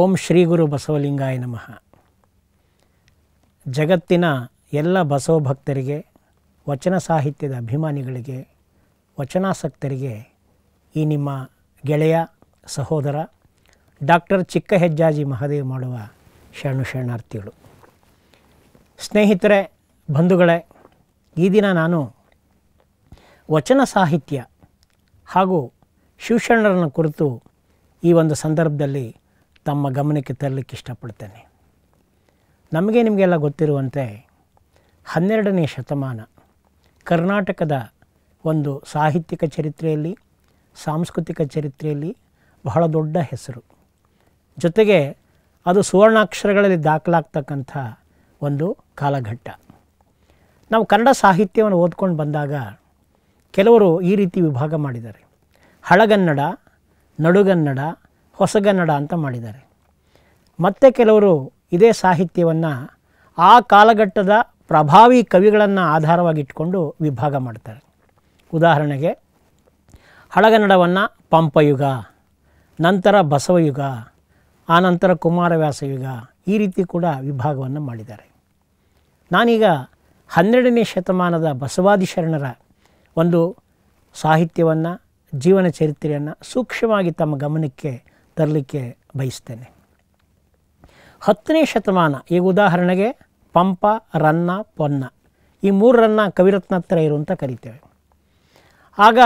ಓಂ ಶ್ರೀ ಗುರು ಬಸವಲಿಂಗಾಯ ನಮಃ ಜಗತ್ತಿನ ಎಲ್ಲ ಬಸವ ಭಕ್ತರಿಗೆ ವಚನ ಸಾಹಿತ್ಯದ ಅಭಿಮಾನಿಗಳಿಗೆ ವಚನಾಸಕ್ತರಿಗೆ ಈ ನಿಮ್ಮ ಗೆಳೆಯ ಸಹೋದರ ಡಾಕ್ಟರ್ ಚಿಕ್ಕ ಹೆಜ್ಜಾಜಿ ಮಹಾದೇವ್ ಮಾಡುವ ಶರಣು ಶರಣಾರ್ಥಿಗಳು ಸ್ನೇಹಿತರೆ ಬಂಧುಗಳೇ ಈ ದಿನ ನಾನು ವಚನ ಸಾಹಿತ್ಯ ಹಾಗೂ ಶಿವಶರಣರನ್ನು ಕುರಿತು ಈ ಒಂದು ಸಂದರ್ಭದಲ್ಲಿ ತಮ್ಮ ಗಮನಕ್ಕೆ ತರಲಿಕ್ಕೆ ಇಷ್ಟಪಡ್ತೇನೆ ನಮಗೆ ನಿಮಗೆಲ್ಲ ಗೊತ್ತಿರುವಂತೆ ಹನ್ನೆರಡನೇ ಶತಮಾನ ಕರ್ನಾಟಕದ ಒಂದು ಸಾಹಿತ್ಯಿಕ ಚರಿತ್ರೆಯಲ್ಲಿ ಸಾಂಸ್ಕೃತಿಕ ಚರಿತ್ರೆಯಲ್ಲಿ ಬಹಳ ದೊಡ್ಡ ಹೆಸರು ಜೊತೆಗೆ ಅದು ಸುವರ್ಣಾಕ್ಷರಗಳಲ್ಲಿ ದಾಖಲಾಗ್ತಕ್ಕಂಥ ಒಂದು ಕಾಲಘಟ್ಟ ನಾವು ಕನ್ನಡ ಸಾಹಿತ್ಯವನ್ನು ಓದ್ಕೊಂಡು ಬಂದಾಗ ಕೆಲವರು ಈ ರೀತಿ ವಿಭಾಗ ಮಾಡಿದ್ದಾರೆ ಹಳಗನ್ನಡ ನಡುಗನ್ನಡ ಹೊಸಗನ್ನಡ ಅಂತ ಮಾಡಿದ್ದಾರೆ ಮತ್ತೆ ಕೆಲವರು ಇದೇ ಸಾಹಿತ್ಯವನ್ನು ಆ ಕಾಲಘಟ್ಟದ ಪ್ರಭಾವಿ ಕವಿಗಳನ್ನು ಆಧಾರವಾಗಿಟ್ಕೊಂಡು ವಿಭಾಗ ಮಾಡ್ತಾರೆ ಉದಾಹರಣೆಗೆ ಹಳಗನ್ನಡವನ್ನು ಪಂಪಯುಗ ನಂತರ ಬಸವಯುಗ ಆನಂತರ ಕುಮಾರವ್ಯಾಸಯುಗ ಈ ರೀತಿ ಕೂಡ ವಿಭಾಗವನ್ನು ಮಾಡಿದ್ದಾರೆ ನಾನೀಗ ಹನ್ನೆರಡನೇ ಶತಮಾನದ ಬಸವಾದಿ ಶರಣರ ಒಂದು ಸಾಹಿತ್ಯವನ್ನು ಜೀವನ ಚರಿತ್ರೆಯನ್ನು ಸೂಕ್ಷ್ಮವಾಗಿ ತಮ್ಮ ಗಮನಕ್ಕೆ ತರಲಿಕ್ಕೆ ಬಯಸ್ತೇನೆ ಹತ್ತನೇ ಶತಮಾನ ಈಗ ಉದಾಹರಣೆಗೆ ಪಂಪ ರನ್ನ ಪೊನ್ನ ಈ ಮೂರರನ್ನು ಕವಿರತ್ನತ್ರ ಇರು ಅಂತ ಕರಿತೇವೆ ಆಗ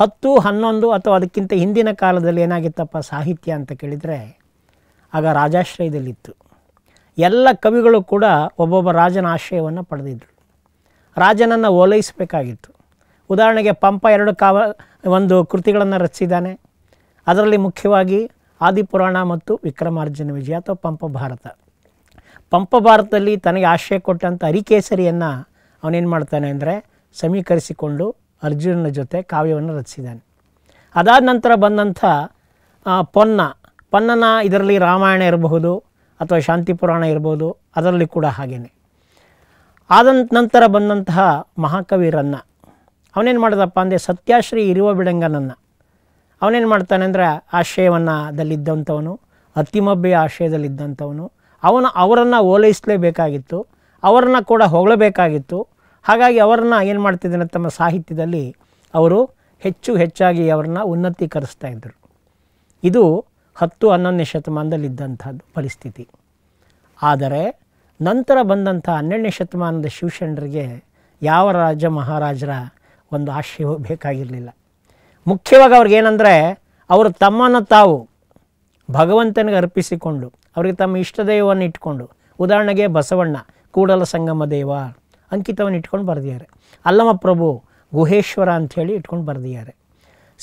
ಹತ್ತು ಹನ್ನೊಂದು ಅಥವಾ ಅದಕ್ಕಿಂತ ಹಿಂದಿನ ಕಾಲದಲ್ಲಿ ಏನಾಗಿತ್ತಪ್ಪ ಸಾಹಿತ್ಯ ಅಂತ ಕೇಳಿದರೆ ಆಗ ರಾಜಾಶ್ರಯದಲ್ಲಿತ್ತು ಎಲ್ಲ ಕವಿಗಳು ಕೂಡ ಒಬ್ಬೊಬ್ಬ ರಾಜನ ಆಶ್ರಯವನ್ನು ಪಡೆದಿದ್ದರು ರಾಜನನ್ನು ಓಲೈಸಬೇಕಾಗಿತ್ತು ಉದಾಹರಣೆಗೆ ಪಂಪ ಎರಡು ಕಾವ ಒಂದು ಕೃತಿಗಳನ್ನು ರಚಿಸಿದ್ದಾನೆ ಅದರಲ್ಲಿ ಮುಖ್ಯವಾಗಿ ಆದಿಪುರಾಣ ಮತ್ತು ವಿಕ್ರಮಾರ್ಜುನ ವಿಜಯ ಅಥವಾ ಪಂಪ ಭಾರತ ಪಂಪ ಭಾರತದಲ್ಲಿ ತನಗೆ ಆಶ್ರಯ ಕೊಟ್ಟಂಥ ಹರಿಕೇಸರಿಯನ್ನು ಅವನೇನು ಮಾಡ್ತಾನೆ ಅಂದರೆ ಸಮೀಕರಿಸಿಕೊಂಡು ಅರ್ಜುನನ ಜೊತೆ ಕಾವ್ಯವನ್ನು ರಚಿಸಿದ್ದಾನೆ ಅದಾದ ನಂತರ ಬಂದಂಥ ಪೊನ್ನ ಪೊನ್ನನ ಇದರಲ್ಲಿ ರಾಮಾಯಣ ಇರಬಹುದು ಅಥವಾ ಶಾಂತಿ ಪುರಾಣ ಇರ್ಬೋದು ಅದರಲ್ಲಿ ಕೂಡ ಹಾಗೇನೆ ಆದ ನಂತರ ಬಂದಂತಹ ಮಹಾಕವಿ ರನ್ನ ಅವನೇನು ಮಾಡಿದಪ್ಪ ಅಂದರೆ ಸತ್ಯಾಶ್ರೀ ಇರುವ ಬಿಡಂಗನನ್ನು ಅವನೇನು ಮಾಡ್ತಾನೆ ಅಂದರೆ ಆಶ್ರಯವನ್ನು ಅದಲ್ಲಿದ್ದಂಥವನು ಅತಿಮಬ್ಬಿ ಆಶ್ರಯದಲ್ಲಿದ್ದಂಥವನು ಅವನು ಅವರನ್ನು ಓಲೈಸಲೇಬೇಕಾಗಿತ್ತು ಅವರನ್ನ ಕೂಡ ಹೊಗಳಬೇಕಾಗಿತ್ತು ಹಾಗಾಗಿ ಅವರನ್ನು ಏನು ಮಾಡ್ತಿದ್ದಾನೆ ತಮ್ಮ ಸಾಹಿತ್ಯದಲ್ಲಿ ಅವರು ಹೆಚ್ಚು ಹೆಚ್ಚಾಗಿ ಅವರನ್ನ ಉನ್ನತೀಕರಿಸ್ತಾ ಇದ್ದರು ಇದು ಹತ್ತು ಹನ್ನೊಂದನೇ ಶತಮಾನದಲ್ಲಿದ್ದಂಥದ್ದು ಪರಿಸ್ಥಿತಿ ಆದರೆ ನಂತರ ಬಂದಂಥ ಹನ್ನೆರಡನೇ ಶತಮಾನದ ಶಿವಶಣರಿಗೆ ಯಾವ ರಾಜ ಮಹಾರಾಜರ ಒಂದು ಆಶಯವು ಬೇಕಾಗಿರಲಿಲ್ಲ ಮುಖ್ಯವಾಗಿ ಅವ್ರಿಗೇನೆಂದರೆ ಅವರು ತಮ್ಮನ್ನು ತಾವು ಭಗವಂತನಿಗೆ ಅರ್ಪಿಸಿಕೊಂಡು ಅವರಿಗೆ ತಮ್ಮ ಇಷ್ಟ ದೈವವನ್ನು ಇಟ್ಕೊಂಡು ಉದಾಹರಣೆಗೆ ಬಸವಣ್ಣ ಕೂಡಲ ಸಂಗಮ ದೇವ ಅಂಕಿತವನ್ನು ಇಟ್ಕೊಂಡು ಬರೆದಿದ್ದಾರೆ ಅಲ್ಲಮ ಪ್ರಭು ಗುಹೇಶ್ವರ ಅಂಥೇಳಿ ಇಟ್ಕೊಂಡು ಬರೆದಿದ್ದಾರೆ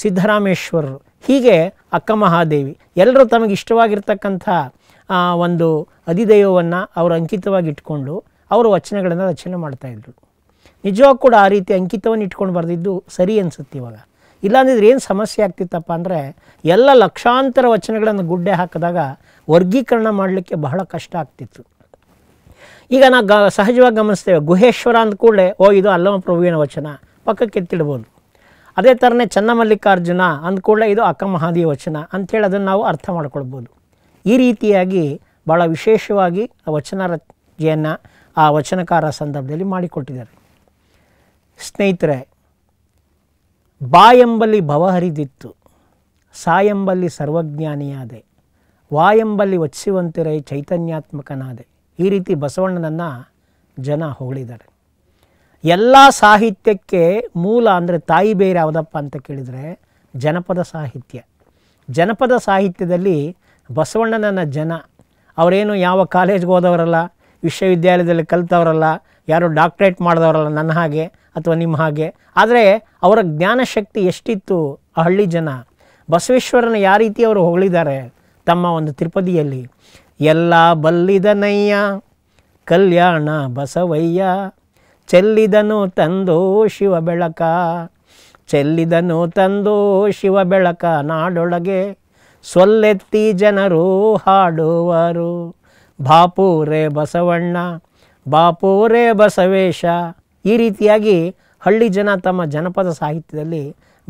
ಸಿದ್ಧರಾಮೇಶ್ವರರು ಹೀಗೆ ಅಕ್ಕ ಮಹಾದೇವಿ ಎಲ್ಲರೂ ತಮಗೆ ಇಷ್ಟವಾಗಿರ್ತಕ್ಕಂಥ ಒಂದು ಅಧಿದೈವವನ್ನು ಅವರು ಅಂಕಿತವಾಗಿ ಇಟ್ಕೊಂಡು ಅವರು ವಚನಗಳನ್ನು ರಚನೆ ಮಾಡ್ತಾಯಿದ್ರು ನಿಜವಾಗ ಕೂಡ ಆ ರೀತಿ ಅಂಕಿತವನ್ನು ಇಟ್ಕೊಂಡು ಬರೆದಿದ್ದು ಸರಿ ಅನಿಸುತ್ತೆ ಇವಾಗ ಇಲ್ಲಾಂದಿದ್ರೆ ಏನು ಸಮಸ್ಯೆ ಆಗ್ತಿತ್ತಪ್ಪ ಅಂದರೆ ಎಲ್ಲ ಲಕ್ಷಾಂತರ ವಚನಗಳನ್ನು ಗುಡ್ಡೆ ಹಾಕಿದಾಗ ವರ್ಗೀಕರಣ ಮಾಡಲಿಕ್ಕೆ ಬಹಳ ಕಷ್ಟ ಆಗ್ತಿತ್ತು ಈಗ ನಾವು ಗ ಸಹಜವಾಗಿ ಗಮನಿಸ್ತೇವೆ ಗುಹೇಶ್ವರ ಅಂದ ಕೂಡಲೇ ಓ ಇದು ಅಲ್ಲಮ ಪ್ರಭುವಿನ ವಚನ ಪಕ್ಕಕ್ಕೆ ತಿಳ್ಬೋದು ಅದೇ ಥರನೇ ಚನ್ನಮಲ್ಲಿಕಾರ್ಜುನ ಅಂದ ಕೂಡಲೇ ಇದು ಮಹಾದೇವ ವಚನ ಅಂಥೇಳಿ ಅದನ್ನು ನಾವು ಅರ್ಥ ಮಾಡ್ಕೊಳ್ಬೋದು ಈ ರೀತಿಯಾಗಿ ಭಾಳ ವಿಶೇಷವಾಗಿ ಆ ವಚನ ರಚನೆಯನ್ನು ಆ ವಚನಕಾರ ಸಂದರ್ಭದಲ್ಲಿ ಮಾಡಿಕೊಟ್ಟಿದ್ದಾರೆ ಸ್ನೇಹಿತರೆ ಬಾ ಎಂಬಲ್ಲಿ ಭವ ಹರಿದಿತ್ತು ಸಾ ಎಂಬಲ್ಲಿ ಸರ್ವಜ್ಞಾನಿಯಾದೆ ವಾ ಎಂಬಲ್ಲಿ ಚೈತನ್ಯಾತ್ಮಕನಾದೆ ಈ ರೀತಿ ಬಸವಣ್ಣನನ್ನು ಜನ ಹೊಗಳಿದ್ದಾರೆ ಎಲ್ಲ ಸಾಹಿತ್ಯಕ್ಕೆ ಮೂಲ ಅಂದರೆ ತಾಯಿ ಬೇರೆ ಯಾವುದಪ್ಪ ಅಂತ ಕೇಳಿದರೆ ಜನಪದ ಸಾಹಿತ್ಯ ಜನಪದ ಸಾಹಿತ್ಯದಲ್ಲಿ ಬಸವಣ್ಣನನ್ನ ಜನ ಅವರೇನು ಯಾವ ಕಾಲೇಜ್ಗೆ ಹೋದವರಲ್ಲ ವಿಶ್ವವಿದ್ಯಾಲಯದಲ್ಲಿ ಕಲಿತವರಲ್ಲ ಯಾರು ಡಾಕ್ಟ್ರೇಟ್ ಮಾಡಿದವರಲ್ಲ ನನ್ನ ಹಾಗೆ ಅಥವಾ ನಿಮ್ಮ ಹಾಗೆ ಆದರೆ ಅವರ ಜ್ಞಾನ ಶಕ್ತಿ ಎಷ್ಟಿತ್ತು ಆ ಹಳ್ಳಿ ಜನ ಬಸವೇಶ್ವರನ ಯಾವ ರೀತಿ ಅವರು ಹೊಗಳಿದ್ದಾರೆ ತಮ್ಮ ಒಂದು ತಿರುಪತಿಯಲ್ಲಿ ಎಲ್ಲ ಬಲ್ಲಿದನಯ್ಯ ಕಲ್ಯಾಣ ಬಸವಯ್ಯ ಚೆಲ್ಲಿದನು ತಂದೋ ಶಿವ ಬೆಳಕ ಚೆಲ್ಲಿದನು ತಂದೋ ಶಿವ ಬೆಳಕ ನಾಡೊಳಗೆ ಸೊಲ್ಲೆತ್ತಿ ಜನರು ಹಾಡುವರು ಬಾಪೂರೆ ಬಸವಣ್ಣ ಬಾಪೂರೆ ಬಸವೇಶ ಈ ರೀತಿಯಾಗಿ ಹಳ್ಳಿ ಜನ ತಮ್ಮ ಜನಪದ ಸಾಹಿತ್ಯದಲ್ಲಿ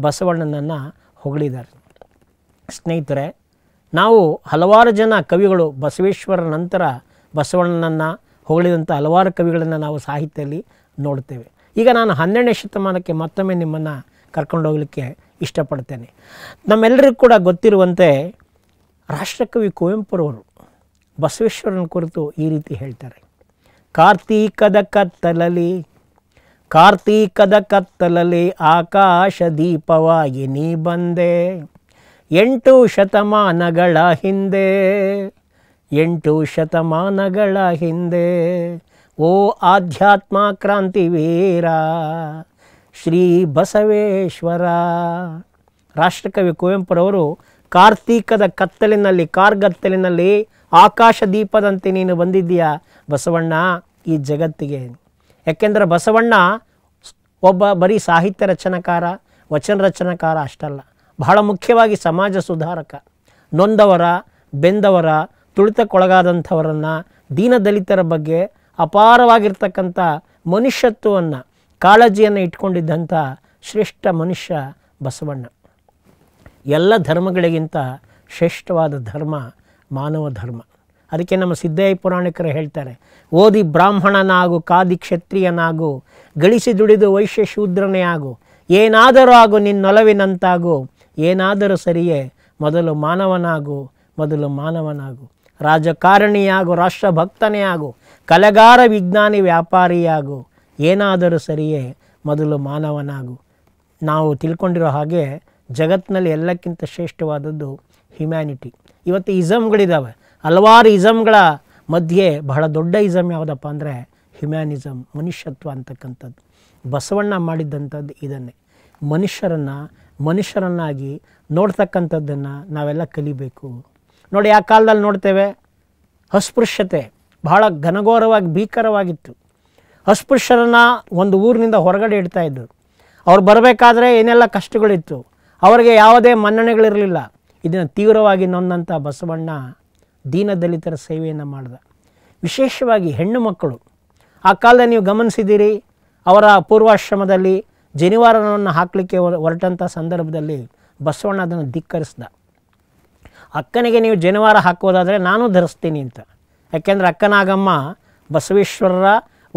ಬಸವಣ್ಣನನ್ನು ಹೊಗಳಿದ್ದಾರೆ ಸ್ನೇಹಿತರೆ ನಾವು ಹಲವಾರು ಜನ ಕವಿಗಳು ಬಸವೇಶ್ವರ ನಂತರ ಬಸವಣ್ಣನನ್ನು ಹೊಗಳಿದಂಥ ಹಲವಾರು ಕವಿಗಳನ್ನು ನಾವು ಸಾಹಿತ್ಯದಲ್ಲಿ ನೋಡ್ತೇವೆ ಈಗ ನಾನು ಹನ್ನೆರಡನೇ ಶತಮಾನಕ್ಕೆ ಮತ್ತೊಮ್ಮೆ ನಿಮ್ಮನ್ನು ಕರ್ಕೊಂಡೋಗಲಿಕ್ಕೆ ಇಷ್ಟಪಡ್ತೇನೆ ನಮ್ಮೆಲ್ಲರಿಗೂ ಕೂಡ ಗೊತ್ತಿರುವಂತೆ ರಾಷ್ಟ್ರಕವಿ ಕುವೆಂಪುರವರು ಬಸವೇಶ್ವರನ ಕುರಿತು ಈ ರೀತಿ ಹೇಳ್ತಾರೆ ಕಾರ್ತೀಕದ ಕತ್ತಲಲಿ ಕಾರ್ತೀಕದ ಕತ್ತಲಲ್ಲಿ ಆಕಾಶ ದೀಪವಾಗಿ ನೀ ಬಂದೆ ಎಂಟು ಶತಮಾನಗಳ ಹಿಂದೆ ಎಂಟು ಶತಮಾನಗಳ ಹಿಂದೆ ಓ ಆಧ್ಯಾತ್ಮ ಕ್ರಾಂತಿವೀರ ಶ್ರೀ ಬಸವೇಶ್ವರ ರಾಷ್ಟ್ರಕವಿ ಕುವೆಂಪುರವರು ಕಾರ್ತೀಕದ ಕತ್ತಲಿನಲ್ಲಿ ಕಾರ್ಗತ್ತಲಿನಲ್ಲಿ ಆಕಾಶ ದೀಪದಂತೆ ನೀನು ಬಂದಿದ್ದೀಯ ಬಸವಣ್ಣ ಈ ಜಗತ್ತಿಗೆ ಯಾಕೆಂದರೆ ಬಸವಣ್ಣ ಒಬ್ಬ ಬರೀ ಸಾಹಿತ್ಯ ರಚನಕಾರ ವಚನ ರಚನಕಾರ ಅಷ್ಟಲ್ಲ ಬಹಳ ಮುಖ್ಯವಾಗಿ ಸಮಾಜ ಸುಧಾರಕ ನೊಂದವರ ಬೆಂದವರ ತುಳಿತಕ್ಕೊಳಗಾದಂಥವರನ್ನು ದೀನದಲಿತರ ಬಗ್ಗೆ ಅಪಾರವಾಗಿರ್ತಕ್ಕಂಥ ಮನುಷ್ಯತ್ವವನ್ನು ಕಾಳಜಿಯನ್ನು ಇಟ್ಕೊಂಡಿದ್ದಂಥ ಶ್ರೇಷ್ಠ ಮನುಷ್ಯ ಬಸವಣ್ಣ ಎಲ್ಲ ಧರ್ಮಗಳಿಗಿಂತ ಶ್ರೇಷ್ಠವಾದ ಧರ್ಮ ಮಾನವ ಧರ್ಮ ಅದಕ್ಕೆ ನಮ್ಮ ಸಿದ್ದಯ್ಯ ಪುರಾಣಿಕರು ಹೇಳ್ತಾರೆ ಓದಿ ಬ್ರಾಹ್ಮಣನಾಗು ಕಾದಿ ಕ್ಷತ್ರಿಯನಾಗು ಗಳಿಸಿ ದುಡಿದು ವೈಶ್ಯ ಶೂದ್ರನೇ ಆಗು ಏನಾದರೂ ಆಗು ನಿನ್ನೊಲವಿನಂತಾಗು ಏನಾದರೂ ಸರಿಯೇ ಮೊದಲು ಮಾನವನಾಗು ಮೊದಲು ಮಾನವನಾಗು ರಾಜಕಾರಣಿಯಾಗು ರಾಷ್ಟ್ರಭಕ್ತನೇ ಆಗು ಕಲೆಗಾರ ವಿಜ್ಞಾನಿ ವ್ಯಾಪಾರಿಯಾಗು ಏನಾದರೂ ಸರಿಯೇ ಮೊದಲು ಮಾನವನಾಗು ನಾವು ತಿಳ್ಕೊಂಡಿರೋ ಹಾಗೆ ಜಗತ್ತಿನಲ್ಲಿ ಎಲ್ಲಕ್ಕಿಂತ ಶ್ರೇಷ್ಠವಾದದ್ದು ಹ್ಯುಮ್ಯಾನಿಟಿ ಇವತ್ತು ಇಸಮ್ಗಳಿದ್ದಾವೆ ಹಲವಾರು ಇಸಮ್ಗಳ ಮಧ್ಯೆ ಬಹಳ ದೊಡ್ಡ ಇಸಮ್ ಯಾವುದಪ್ಪ ಅಂದರೆ ಹ್ಯುಮ್ಯಾನಿಸಮ್ ಮನುಷ್ಯತ್ವ ಅಂತಕ್ಕಂಥದ್ದು ಬಸವಣ್ಣ ಮಾಡಿದ್ದಂಥದ್ದು ಇದನ್ನೇ ಮನುಷ್ಯರನ್ನು ಮನುಷ್ಯರನ್ನಾಗಿ ನೋಡ್ತಕ್ಕಂಥದ್ದನ್ನು ನಾವೆಲ್ಲ ಕಲಿಬೇಕು ನೋಡಿ ಆ ಕಾಲದಲ್ಲಿ ನೋಡ್ತೇವೆ ಅಸ್ಪೃಶ್ಯತೆ ಬಹಳ ಘನಘೋರವಾಗಿ ಭೀಕರವಾಗಿತ್ತು ಅಸ್ಪೃಶ್ಯರನ್ನು ಒಂದು ಊರಿನಿಂದ ಹೊರಗಡೆ ಇದ್ದರು ಅವ್ರು ಬರಬೇಕಾದ್ರೆ ಏನೆಲ್ಲ ಕಷ್ಟಗಳಿತ್ತು ಅವರಿಗೆ ಯಾವುದೇ ಮನ್ನಣೆಗಳಿರಲಿಲ್ಲ ಇದನ್ನು ತೀವ್ರವಾಗಿ ನೊಂದಂಥ ಬಸವಣ್ಣ ದೀನ ದಲಿತರ ಸೇವೆಯನ್ನು ಮಾಡಿದ ವಿಶೇಷವಾಗಿ ಹೆಣ್ಣು ಮಕ್ಕಳು ಆ ಕಾಲದಲ್ಲಿ ನೀವು ಗಮನಿಸಿದ್ದೀರಿ ಅವರ ಪೂರ್ವಾಶ್ರಮದಲ್ಲಿ ಜನಿವಾರವನ್ನು ಹಾಕಲಿಕ್ಕೆ ಹೊರಟಂಥ ಸಂದರ್ಭದಲ್ಲಿ ಬಸವಣ್ಣ ಅದನ್ನು ಧಿಕ್ಕರಿಸ್ದ ಅಕ್ಕನಿಗೆ ನೀವು ಜನಿವಾರ ಹಾಕೋದಾದರೆ ನಾನು ಧರಿಸ್ತೀನಿ ಅಂತ ಯಾಕೆಂದರೆ ಅಕ್ಕನಾಗಮ್ಮ ಬಸವೇಶ್ವರರ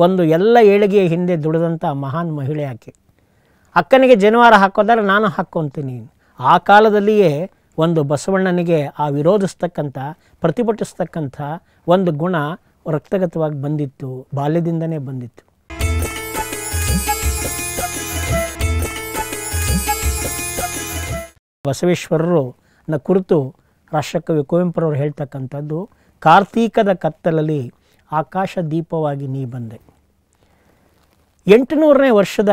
ಒಂದು ಎಲ್ಲ ಏಳಿಗೆಯ ಹಿಂದೆ ದುಡಿದಂಥ ಮಹಾನ್ ಮಹಿಳೆ ಆಕೆ ಅಕ್ಕನಿಗೆ ಜನಿವಾರ ಹಾಕೋದಾದ್ರೆ ನಾನು ಹಾಕ್ಕೊತೀನಿ ಆ ಕಾಲದಲ್ಲಿಯೇ ಒಂದು ಬಸವಣ್ಣನಿಗೆ ಆ ವಿರೋಧಿಸ್ತಕ್ಕಂಥ ಪ್ರತಿಭಟಿಸ್ತಕ್ಕಂಥ ಒಂದು ಗುಣ ರಕ್ತಗತವಾಗಿ ಬಂದಿತ್ತು ಬಾಲ್ಯದಿಂದನೇ ಬಂದಿತ್ತು ಬಸವೇಶ್ವರರು ನ ಕುರಿತು ರಾಷ್ಟ್ರಕವಿ ಕುವೆಂಪುರವರು ಹೇಳ್ತಕ್ಕಂಥದ್ದು ಕಾರ್ತೀಕದ ಕತ್ತಲಲ್ಲಿ ಆಕಾಶ ದೀಪವಾಗಿ ನೀ ಬಂದೆ ಎಂಟುನೂರನೇ ವರ್ಷದ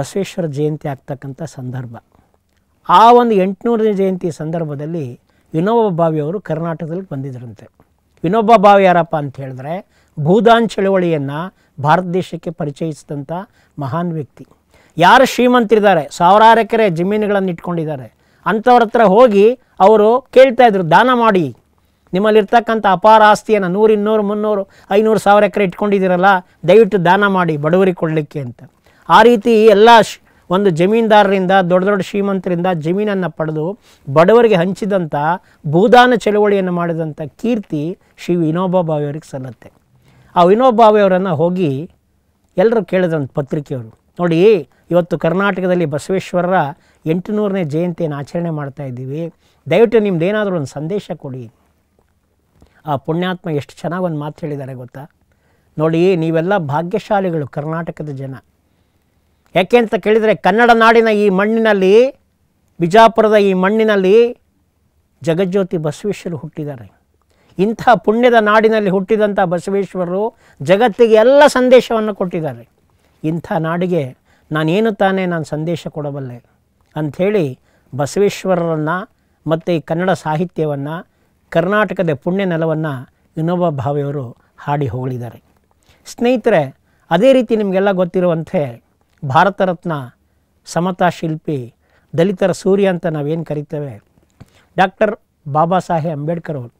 ಬಸವೇಶ್ವರ ಜಯಂತಿ ಆಗ್ತಕ್ಕಂಥ ಸಂದರ್ಭ ಆ ಒಂದು ಎಂಟುನೂರನೇ ಜಯಂತಿ ಸಂದರ್ಭದಲ್ಲಿ ವಿನೋಬ ಅವರು ಕರ್ನಾಟಕದಲ್ಲಿ ಬಂದಿದ್ರಂತೆ ವಿನೋಬ ಭಾವಿ ಯಾರಪ್ಪ ಅಂತ ಹೇಳಿದ್ರೆ ಭೂದಾನ್ ಚಳವಳಿಯನ್ನು ಭಾರತ ದೇಶಕ್ಕೆ ಪರಿಚಯಿಸಿದಂಥ ಮಹಾನ್ ವ್ಯಕ್ತಿ ಯಾರು ಶ್ರೀಮಂತರಿದ್ದಾರೆ ಸಾವಿರಾರು ಎಕರೆ ಜಮೀನುಗಳನ್ನು ಇಟ್ಕೊಂಡಿದ್ದಾರೆ ಅಂಥವ್ರ ಹತ್ರ ಹೋಗಿ ಅವರು ಕೇಳ್ತಾಯಿದ್ರು ದಾನ ಮಾಡಿ ನಿಮ್ಮಲ್ಲಿರ್ತಕ್ಕಂಥ ಅಪಾರ ಆಸ್ತಿಯನ್ನು ನೂರು ಇನ್ನೂರು ಮುನ್ನೂರು ಐನೂರು ಸಾವಿರ ಎಕರೆ ಇಟ್ಕೊಂಡಿದ್ದೀರಲ್ಲ ದಯವಿಟ್ಟು ದಾನ ಮಾಡಿ ಬಡವರಿಗೆ ಕೊಡಲಿಕ್ಕೆ ಅಂತ ಆ ರೀತಿ ಎಲ್ಲ ಒಂದು ಜಮೀನ್ದಾರರಿಂದ ದೊಡ್ಡ ದೊಡ್ಡ ಶ್ರೀಮಂತರಿಂದ ಜಮೀನನ್ನು ಪಡೆದು ಬಡವರಿಗೆ ಹಂಚಿದಂಥ ಭೂದಾನ ಚಳುವಳಿಯನ್ನು ಮಾಡಿದಂಥ ಕೀರ್ತಿ ಶ್ರೀ ವಿನೋಬ ಭಾವೆಯವರಿಗೆ ಸಲ್ಲತ್ತೆ ಆ ವಿನೋಬ ಹೋಗಿ ಎಲ್ಲರೂ ಕೇಳಿದ್ರಂತ ಪತ್ರಿಕೆಯವರು ನೋಡಿ ಇವತ್ತು ಕರ್ನಾಟಕದಲ್ಲಿ ಬಸವೇಶ್ವರರ ಎಂಟುನೂರನೇ ಜಯಂತಿಯನ್ನು ಆಚರಣೆ ಮಾಡ್ತಾ ಇದ್ದೀವಿ ದಯವಿಟ್ಟು ನಿಮ್ದು ಏನಾದರೂ ಒಂದು ಸಂದೇಶ ಕೊಡಿ ಆ ಪುಣ್ಯಾತ್ಮ ಎಷ್ಟು ಚೆನ್ನಾಗಿ ಒಂದು ಮಾತು ಹೇಳಿದ್ದಾರೆ ಗೊತ್ತಾ ನೋಡಿ ನೀವೆಲ್ಲ ಭಾಗ್ಯಶಾಲಿಗಳು ಕರ್ನಾಟಕದ ಜನ ಯಾಕೆ ಅಂತ ಕೇಳಿದರೆ ಕನ್ನಡ ನಾಡಿನ ಈ ಮಣ್ಣಿನಲ್ಲಿ ಬಿಜಾಪುರದ ಈ ಮಣ್ಣಿನಲ್ಲಿ ಜಗಜ್ಯೋತಿ ಬಸವೇಶ್ವರು ಹುಟ್ಟಿದ್ದಾರೆ ಇಂಥ ಪುಣ್ಯದ ನಾಡಿನಲ್ಲಿ ಹುಟ್ಟಿದಂಥ ಬಸವೇಶ್ವರರು ಜಗತ್ತಿಗೆ ಎಲ್ಲ ಸಂದೇಶವನ್ನು ಕೊಟ್ಟಿದ್ದಾರೆ ಇಂಥ ನಾಡಿಗೆ ನಾನೇನು ತಾನೇ ನಾನು ಸಂದೇಶ ಕೊಡಬಲ್ಲೆ ಅಂಥೇಳಿ ಬಸವೇಶ್ವರರನ್ನು ಮತ್ತು ಈ ಕನ್ನಡ ಸಾಹಿತ್ಯವನ್ನು ಕರ್ನಾಟಕದ ಪುಣ್ಯ ನೆಲವನ್ನು ವಿನೋಬ ಭಾವೆಯವರು ಹಾಡಿ ಹೊಗಳಿದ್ದಾರೆ ಸ್ನೇಹಿತರೆ ಅದೇ ರೀತಿ ನಿಮಗೆಲ್ಲ ಗೊತ್ತಿರುವಂತೆ ಭಾರತ ರತ್ನ ಸಮತಾ ಶಿಲ್ಪಿ ದಲಿತರ ಸೂರ್ಯ ಅಂತ ನಾವೇನು ಕರಿತೇವೆ ಡಾಕ್ಟರ್ ಬಾಬಾ ಸಾಹೇಬ್ ಅಂಬೇಡ್ಕರ್ ಅವರು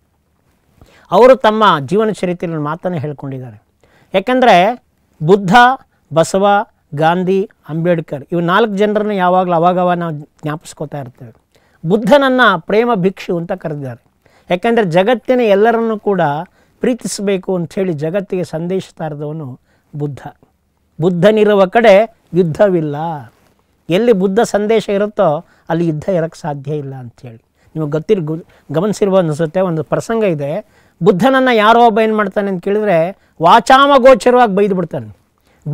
ಅವರು ತಮ್ಮ ಜೀವನ ಚರಿತ್ರೆಯಲ್ಲಿ ಮಾತನ್ನು ಹೇಳ್ಕೊಂಡಿದ್ದಾರೆ ಯಾಕೆಂದರೆ ಬುದ್ಧ ಬಸವ ಗಾಂಧಿ ಅಂಬೇಡ್ಕರ್ ಇವು ನಾಲ್ಕು ಜನರನ್ನು ಯಾವಾಗಲೂ ಅವಾಗವ ನಾವು ಜ್ಞಾಪಿಸ್ಕೋತಾ ಇರ್ತೇವೆ ಬುದ್ಧನನ್ನು ಪ್ರೇಮ ಭಿಕ್ಷು ಅಂತ ಕರೆದಿದ್ದಾರೆ ಯಾಕೆಂದರೆ ಜಗತ್ತಿನ ಎಲ್ಲರನ್ನು ಕೂಡ ಪ್ರೀತಿಸಬೇಕು ಅಂಥೇಳಿ ಜಗತ್ತಿಗೆ ಸಂದೇಶ ಇರೋದವನು ಬುದ್ಧ ಬುದ್ಧನಿರುವ ಕಡೆ ಯುದ್ಧವಿಲ್ಲ ಎಲ್ಲಿ ಬುದ್ಧ ಸಂದೇಶ ಇರುತ್ತೋ ಅಲ್ಲಿ ಯುದ್ಧ ಇರೋಕ್ಕೆ ಸಾಧ್ಯ ಇಲ್ಲ ಅಂಥೇಳಿ ನಿಮಗೆ ಗೊತ್ತಿರ್ ಗು ಗಮನಿಸಿರ್ಬೋದು ಅನಿಸುತ್ತೆ ಒಂದು ಪ್ರಸಂಗ ಇದೆ ಬುದ್ಧನನ್ನು ಯಾರೋ ಒಬ್ಬ ಏನು ಮಾಡ್ತಾನೆ ಅಂತ ಕೇಳಿದ್ರೆ ವಾಚಾಮ ಗೋಚರವಾಗಿ ಬೈದು ಬಿಡ್ತಾನೆ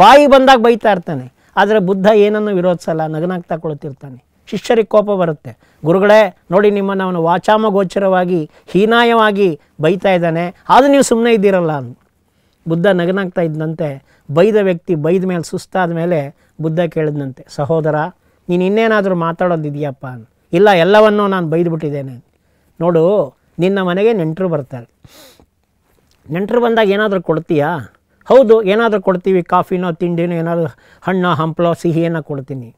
ಬಾಯಿ ಬಂದಾಗ ಬೈತಾ ಇರ್ತಾನೆ ಆದರೆ ಬುದ್ಧ ಏನನ್ನು ವಿರೋಧಿಸಲ್ಲ ನಗನಾಗ್ತಾ ಕೊಳ್ತಿರ್ತಾನೆ ಶಿಷ್ಯರಿಗೆ ಕೋಪ ಬರುತ್ತೆ ಗುರುಗಳೇ ನೋಡಿ ನಿಮ್ಮನ್ನು ಅವನು ವಾಚಾಮ ಗೋಚರವಾಗಿ ಹೀನಾಯವಾಗಿ ಬೈತಾ ಇದ್ದಾನೆ ಆದರೂ ನೀವು ಸುಮ್ಮನೆ ಇದ್ದೀರಲ್ಲ ಬುದ್ಧ ನಗನಾಗ್ತಾ ಇದ್ದಂತೆ ಬೈದ ವ್ಯಕ್ತಿ ಬೈದ ಮೇಲೆ ಸುಸ್ತಾದ ಮೇಲೆ ಬುದ್ಧ ಕೇಳಿದ್ನಂತೆ ಸಹೋದರ ನೀನು ಇನ್ನೇನಾದರೂ ಮಾತಾಡೋದಿದೆಯಪ್ಪ ಅಂತ ಇಲ್ಲ ಎಲ್ಲವನ್ನೂ ನಾನು ಬೈದುಬಿಟ್ಟಿದ್ದೇನೆ ನೋಡು ನಿನ್ನ ಮನೆಗೆ ನೆಂಟರು ಬರ್ತಾರೆ ನೆಂಟರು ಬಂದಾಗ ಏನಾದರೂ ಕೊಡ್ತೀಯಾ ಹೌದು ಏನಾದರೂ ಕೊಡ್ತೀವಿ ಕಾಫಿನೋ ತಿಂಡಿನೋ ಏನಾದರೂ ಹಣ್ಣು ಹಂಪಲೋ ಸಿಹಿಯನ್ನು ಕೊಡ್ತೀನಿ